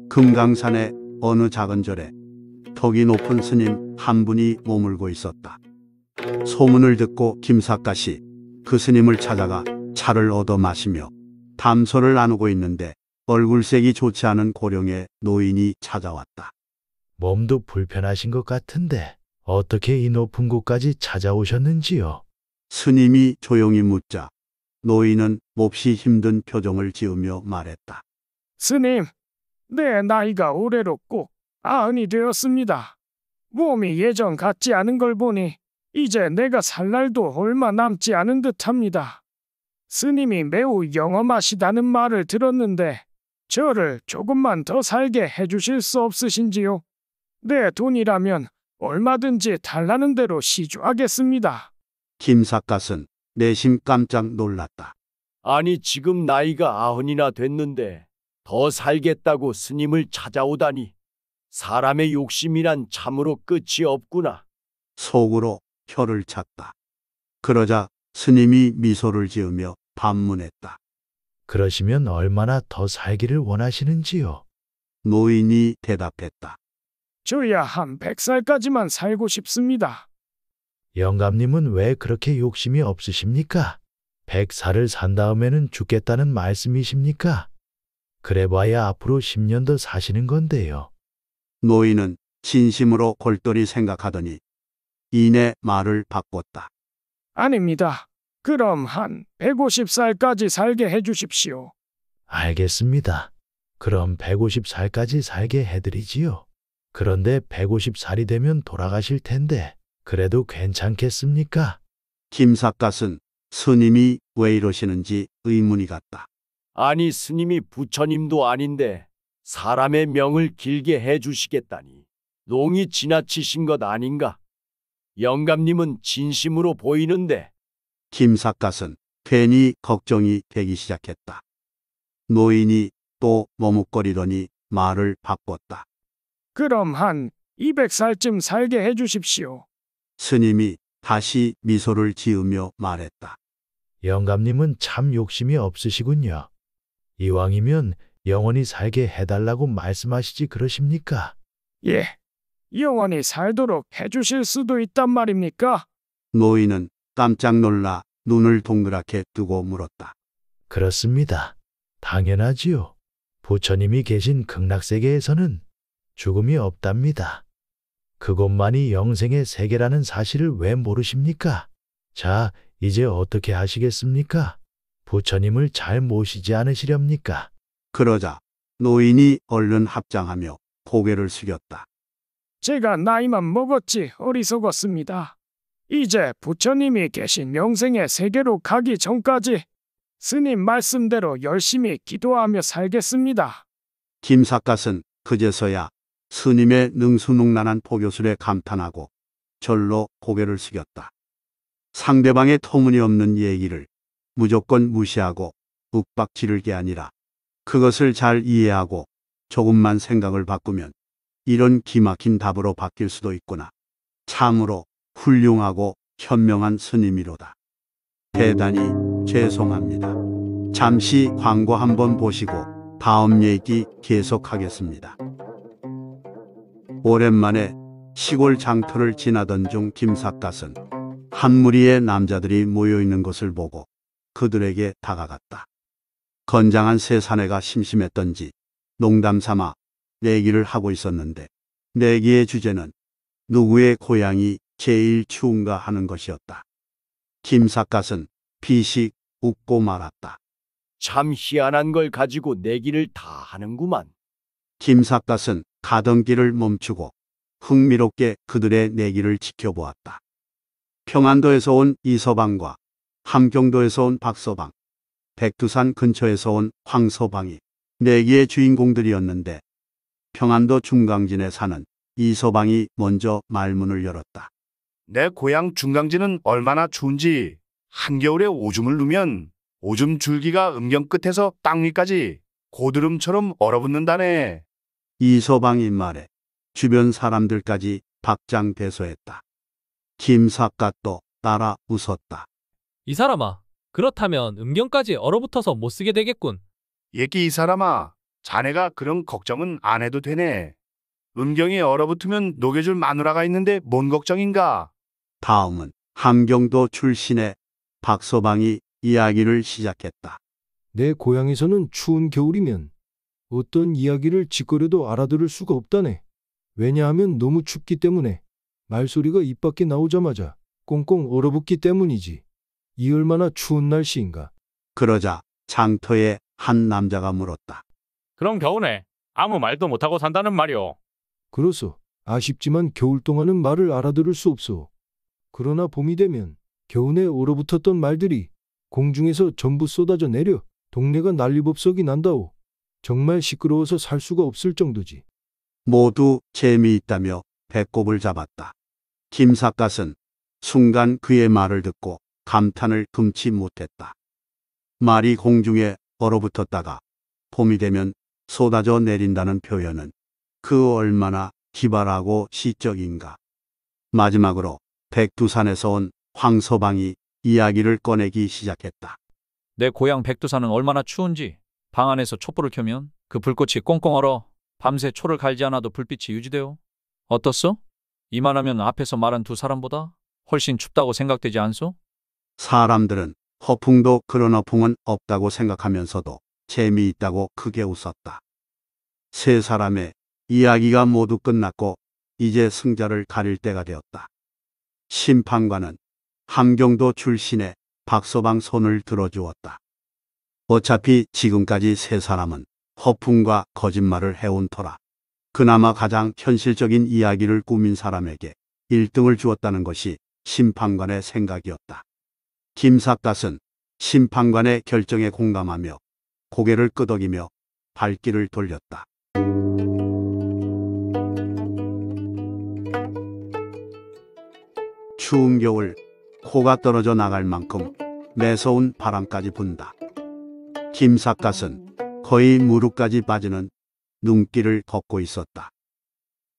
금강산의 어느 작은 절에 턱이 높은 스님 한 분이 머물고 있었다. 소문을 듣고 김사갓이 그 스님을 찾아가 차를 얻어 마시며 담소를 나누고 있는데 얼굴색이 좋지 않은 고령의 노인이 찾아왔다. 몸도 불편하신 것 같은데 어떻게 이 높은 곳까지 찾아오셨는지요? 스님이 조용히 묻자 노인은 몹시 힘든 표정을 지으며 말했다. 스님, 내 나이가 오래롭고 아흔이 되었습니다. 몸이 예전 같지 않은 걸 보니 이제 내가 살 날도 얼마 남지 않은 듯합니다. 스님이 매우 영험하시다는 말을 들었는데 저를 조금만 더 살게 해주실 수 없으신지요? 내 돈이라면 얼마든지 달라는 대로 시주하겠습니다. 김삿갓은 내심 깜짝 놀랐다. 아니 지금 나이가 아흔이나 됐는데 더 살겠다고 스님을 찾아오다니 사람의 욕심이란 참으로 끝이 없구나. 속으로 혀를 찼다. 그러자 스님이 미소를 지으며 반문했다. 그러시면 얼마나 더 살기를 원하시는지요? 노인이 대답했다. 저야 한 100살까지만 살고 싶습니다. 영감님은 왜 그렇게 욕심이 없으십니까? 100살을 산 다음에는 죽겠다는 말씀이십니까? 그래봐야 앞으로 10년 더 사시는 건데요. 노인은 진심으로 골똘히 생각하더니 이내 말을 바꿨다. 아닙니다. 그럼 한 150살까지 살게 해주십시오. 알겠습니다. 그럼 150살까지 살게 해드리지요. 그런데 150살이 되면 돌아가실 텐데 그래도 괜찮겠습니까? 김사갓은 스님이 왜 이러시는지 의문이 갔다. 아니 스님이 부처님도 아닌데 사람의 명을 길게 해주시겠다니 농이 지나치신 것 아닌가? 영감님은 진심으로 보이는데 김삿갓은 괜히 걱정이 되기 시작했다. 노인이 또 머뭇거리더니 말을 바꿨다. 그럼 한 200살쯤 살게 해주십시오. 스님이 다시 미소를 지으며 말했다. 영감님은 참 욕심이 없으시군요. 이왕이면 영원히 살게 해달라고 말씀하시지 그러십니까? 예, 영원히 살도록 해주실 수도 있단 말입니까? 노인은 깜짝 놀라 눈을 동그랗게 뜨고 물었다. 그렇습니다. 당연하지요. 부처님이 계신 극락세계에서는 죽음이 없답니다. 그것만이 영생의 세계라는 사실을 왜 모르십니까? 자, 이제 어떻게 하시겠습니까? 부처님을 잘 모시지 않으시렵니까? 그러자 노인이 얼른 합장하며 고개를 숙였다. 제가 나이만 먹었지 어리석었습니다. 이제 부처님이 계신 명생의 세계로 가기 전까지 스님 말씀대로 열심히 기도하며 살겠습니다. 김삿갓은 그제서야 스님의 능수능란한 포교술에 감탄하고 절로 고개를 숙였다. 상대방의 터무니없는 얘기를 무조건 무시하고 윽박 지를 게 아니라 그것을 잘 이해하고 조금만 생각을 바꾸면 이런 기막힌 답으로 바뀔 수도 있구나. 참으로 훌륭하고 현명한 스님이로다. 대단히 죄송합니다. 잠시 광고 한번 보시고 다음 얘기 계속하겠습니다. 오랜만에 시골 장터를 지나던 중 김삿갓은 한 무리의 남자들이 모여있는 것을 보고 그들에게 다가갔다. 건장한 세 사내가 심심했던지 농담삼아 내기를 하고 있었는데 내기의 주제는 누구의 고향이 제일 추운가 하는 것이었다. 김삿갓은 비식 웃고 말았다. 참 희한한 걸 가지고 내기를 다 하는구만. 김삿갓은 가던 길을 멈추고 흥미롭게 그들의 내기를 지켜보았다. 평안도에서 온 이서방과 함경도에서 온 박서방, 백두산 근처에서 온 황서방이 내기의 주인공들이었는데 평안도 중강진에 사는 이서방이 먼저 말문을 열었다. 내 고향 중강지는 얼마나 추운지 한겨울에 오줌을 누면 오줌 줄기가 음경 끝에서 땅 위까지 고드름처럼 얼어붙는다네. 이서방이 말에 주변 사람들까지 박장대소했다. 김사갓도 따라 웃었다. 이 사람아, 그렇다면 음경까지 얼어붙어서 못 쓰게 되겠군. 예기이 사람아, 자네가 그런 걱정은 안 해도 되네. 음경이 얼어붙으면 녹여줄 마누라가 있는데 뭔 걱정인가? 다음은 함경도 출신의 박소방이 이야기를 시작했다. 내 고향에서는 추운 겨울이면 어떤 이야기를 짓거려도 알아들을 수가 없다네. 왜냐하면 너무 춥기 때문에 말소리가 입 밖에 나오자마자 꽁꽁 얼어붙기 때문이지. 이 얼마나 추운 날씨인가. 그러자 장터에 한 남자가 물었다. 그럼 겨우내 아무 말도 못하고 산다는 말이오. 그러소 아쉽지만 겨울 동안은 말을 알아들을 수 없소. 그러나 봄이 되면 겨우내 얼어붙었던 말들이 공중에서 전부 쏟아져 내려 동네가 난리법석이 난다오. 정말 시끄러워서 살 수가 없을 정도지. 모두 재미있다며 배꼽을 잡았다. 김삿갓은 순간 그의 말을 듣고 감탄을 금치 못했다. 말이 공중에 얼어붙었다가 봄이 되면 쏟아져 내린다는 표현은 그 얼마나 기발하고 시적인가. 마지막으로 백두산에서 온 황서방이 이야기를 꺼내기 시작했다. 내 고향 백두산은 얼마나 추운지 방 안에서 촛불을 켜면 그 불꽃이 꽁꽁 얼어 밤새 초를 갈지 않아도 불빛이 유지되어 어떻소? 이만하면 앞에서 말한 두 사람보다 훨씬 춥다고 생각되지 않소? 사람들은 허풍도 그런 허풍은 없다고 생각하면서도 재미있다고 크게 웃었다. 세 사람의 이야기가 모두 끝났고 이제 승자를 가릴 때가 되었다. 심판관은 함경도 출신의 박서방 손을 들어주었다. 어차피 지금까지 세 사람은 허풍과 거짓말을 해온 터라 그나마 가장 현실적인 이야기를 꾸민 사람에게 1등을 주었다는 것이 심판관의 생각이었다. 김사갓은 심판관의 결정에 공감하며 고개를 끄덕이며 발길을 돌렸다. 추운 겨울 코가 떨어져 나갈 만큼 매서운 바람까지 분다. 김삿갓은 거의 무릎까지 빠지는 눈길을 덮고 있었다.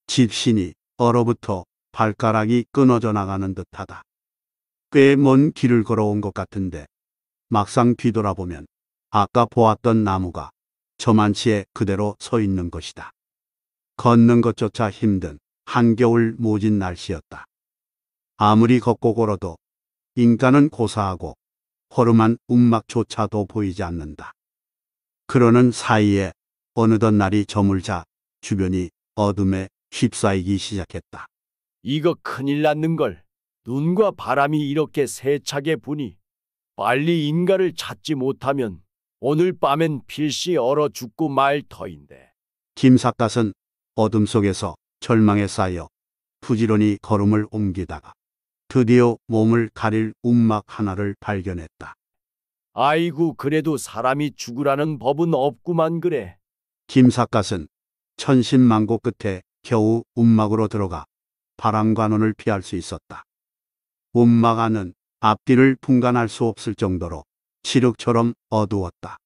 집신이 얼어붙어 발가락이 끊어져 나가는 듯하다. 꽤 먼 길을 걸어온 것 같은데 막상 뒤돌아보면 아까 보았던 나무가 저만치에 그대로 서 있는 것이다. 걷는 것조차 힘든 한겨울 모진 날씨였다. 아무리 걷고 걸어도 인간은 고사하고 허름한 움막조차도 보이지 않는다. 그러는 사이에 어느덧 날이 저물자 주변이 어둠에 휩싸이기 시작했다. 이거 큰일 났는걸. 눈과 바람이 이렇게 세차게 부니 빨리 인가를 찾지 못하면 오늘 밤엔 필시 얼어 죽고 말 터인데. 김삿갓은 어둠 속에서 절망에 쌓여 부지런히 걸음을 옮기다가 드디어 몸을 가릴 움막 하나를 발견했다. 아이고 그래도 사람이 죽으라는 법은 없구만 그래. 김삿갓은 천신망고 끝에 겨우 움막으로 들어가 바람관원을 피할 수 있었다. 움막 안은 앞뒤를 분간할 수 없을 정도로 칠흑처럼 어두웠다.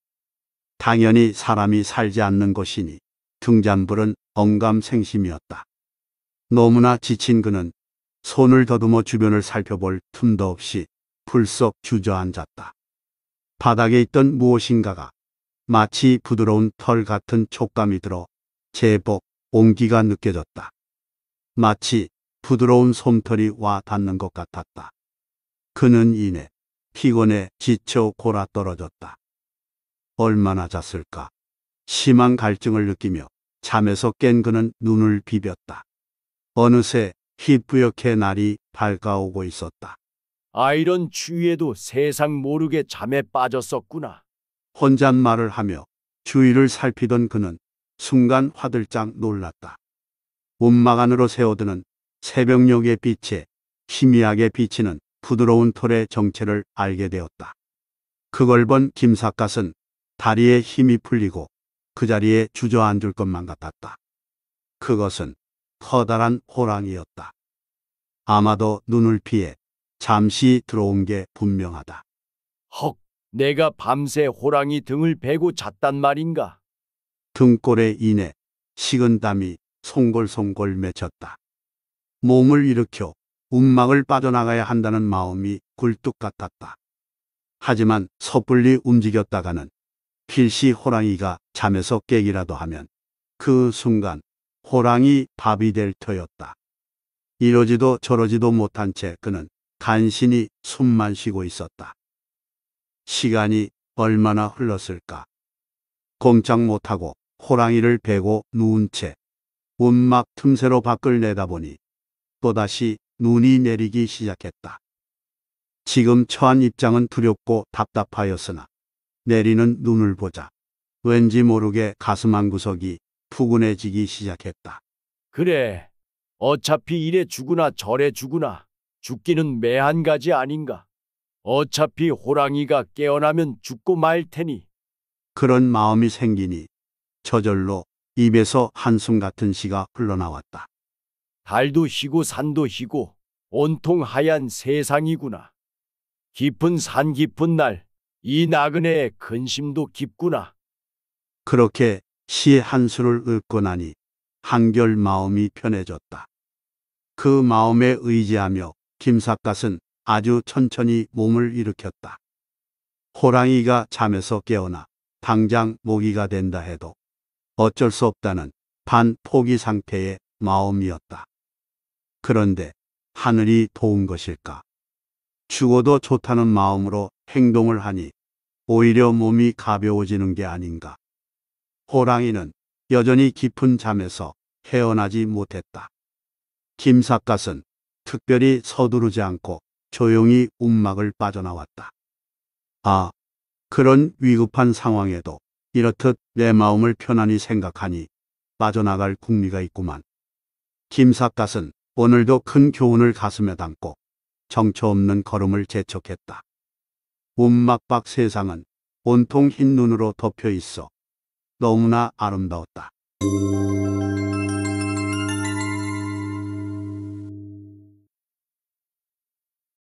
당연히 사람이 살지 않는 것이니 등잔불은 엉감생심이었다 너무나 지친 그는 손을 더듬어 주변을 살펴볼 틈도 없이 풀썩 주저앉았다. 바닥에 있던 무엇인가가 마치 부드러운 털 같은 촉감이 들어 제법 온기가 느껴졌다. 마치 부드러운 솜털이 와 닿는 것 같았다. 그는 이내 피곤에 지쳐 골아 떨어졌다. 얼마나 잤을까? 심한 갈증을 느끼며 잠에서 깬 그는 눈을 비볐다. 어느새 희뿌옇게 날이 밝아오고 있었다. 아 이런 추위에도 세상 모르게 잠에 빠졌었구나. 혼잣말을 하며 주위를 살피던 그는 순간 화들짝 놀랐다. 운막 안으로 세워드는 새벽녘의 빛에 희미하게 비치는 부드러운 털의 정체를 알게 되었다. 그걸 본 김삿갓은 다리에 힘이 풀리고 그 자리에 주저앉을 것만 같았다. 그것은 커다란 호랑이였다. 아마도 눈을 피해 잠시 들어온 게 분명하다. 헉, 내가 밤새 호랑이 등을 베고 잤단 말인가? 등골에 인해 식은 땀이 송골송골 맺혔다. 몸을 일으켜 움막을 빠져나가야 한다는 마음이 굴뚝 같았다. 하지만 섣불리 움직였다가는 필시 호랑이가 잠에서 깨기라도 하면 그 순간 호랑이 밥이 될 터였다. 이러지도 저러지도 못한 채 그는 간신히 숨만 쉬고 있었다. 시간이 얼마나 흘렀을까. 공짝 못하고 호랑이를 베고 누운 채 운막 틈새로 밖을 내다보니 또다시 눈이 내리기 시작했다. 지금 처한 입장은 두렵고 답답하였으나 내리는 눈을 보자 왠지 모르게 가슴 한구석이 푸근해지기 시작했다. 그래. 어차피 이래 죽으나 저래 죽으나 죽기는 매한 가지 아닌가. 어차피 호랑이가 깨어나면 죽고 말 테니. 그런 마음이 생기니 저절로 입에서 한숨 같은 시가 흘러나왔다. 달도 희고 산도 희고 온통 하얀 세상이구나. 깊은 산 깊은 날 이 나그네의 근심도 깊구나. 그렇게 시 한수를 읊고 나니 한결 마음이 편해졌다. 그 마음에 의지하며 김삿갓은 아주 천천히 몸을 일으켰다. 호랑이가 잠에서 깨어나 당장 모기가 된다 해도 어쩔 수 없다는 반포기 상태의 마음이었다. 그런데 하늘이 도운 것일까? 죽어도 좋다는 마음으로 행동을 하니 오히려 몸이 가벼워지는 게 아닌가? 호랑이는 여전히 깊은 잠에서 헤어나지 못했다. 김삿갓은 특별히 서두르지 않고 조용히 움막을 빠져나왔다. 아, 그런 위급한 상황에도 이렇듯 내 마음을 편안히 생각하니 빠져나갈 궁리가 있구만. 김삿갓은 오늘도 큰 교훈을 가슴에 담고 정처 없는 걸음을 재촉했다. 움막박 세상은 온통 흰 눈으로 덮여 있어 너무나 아름다웠다.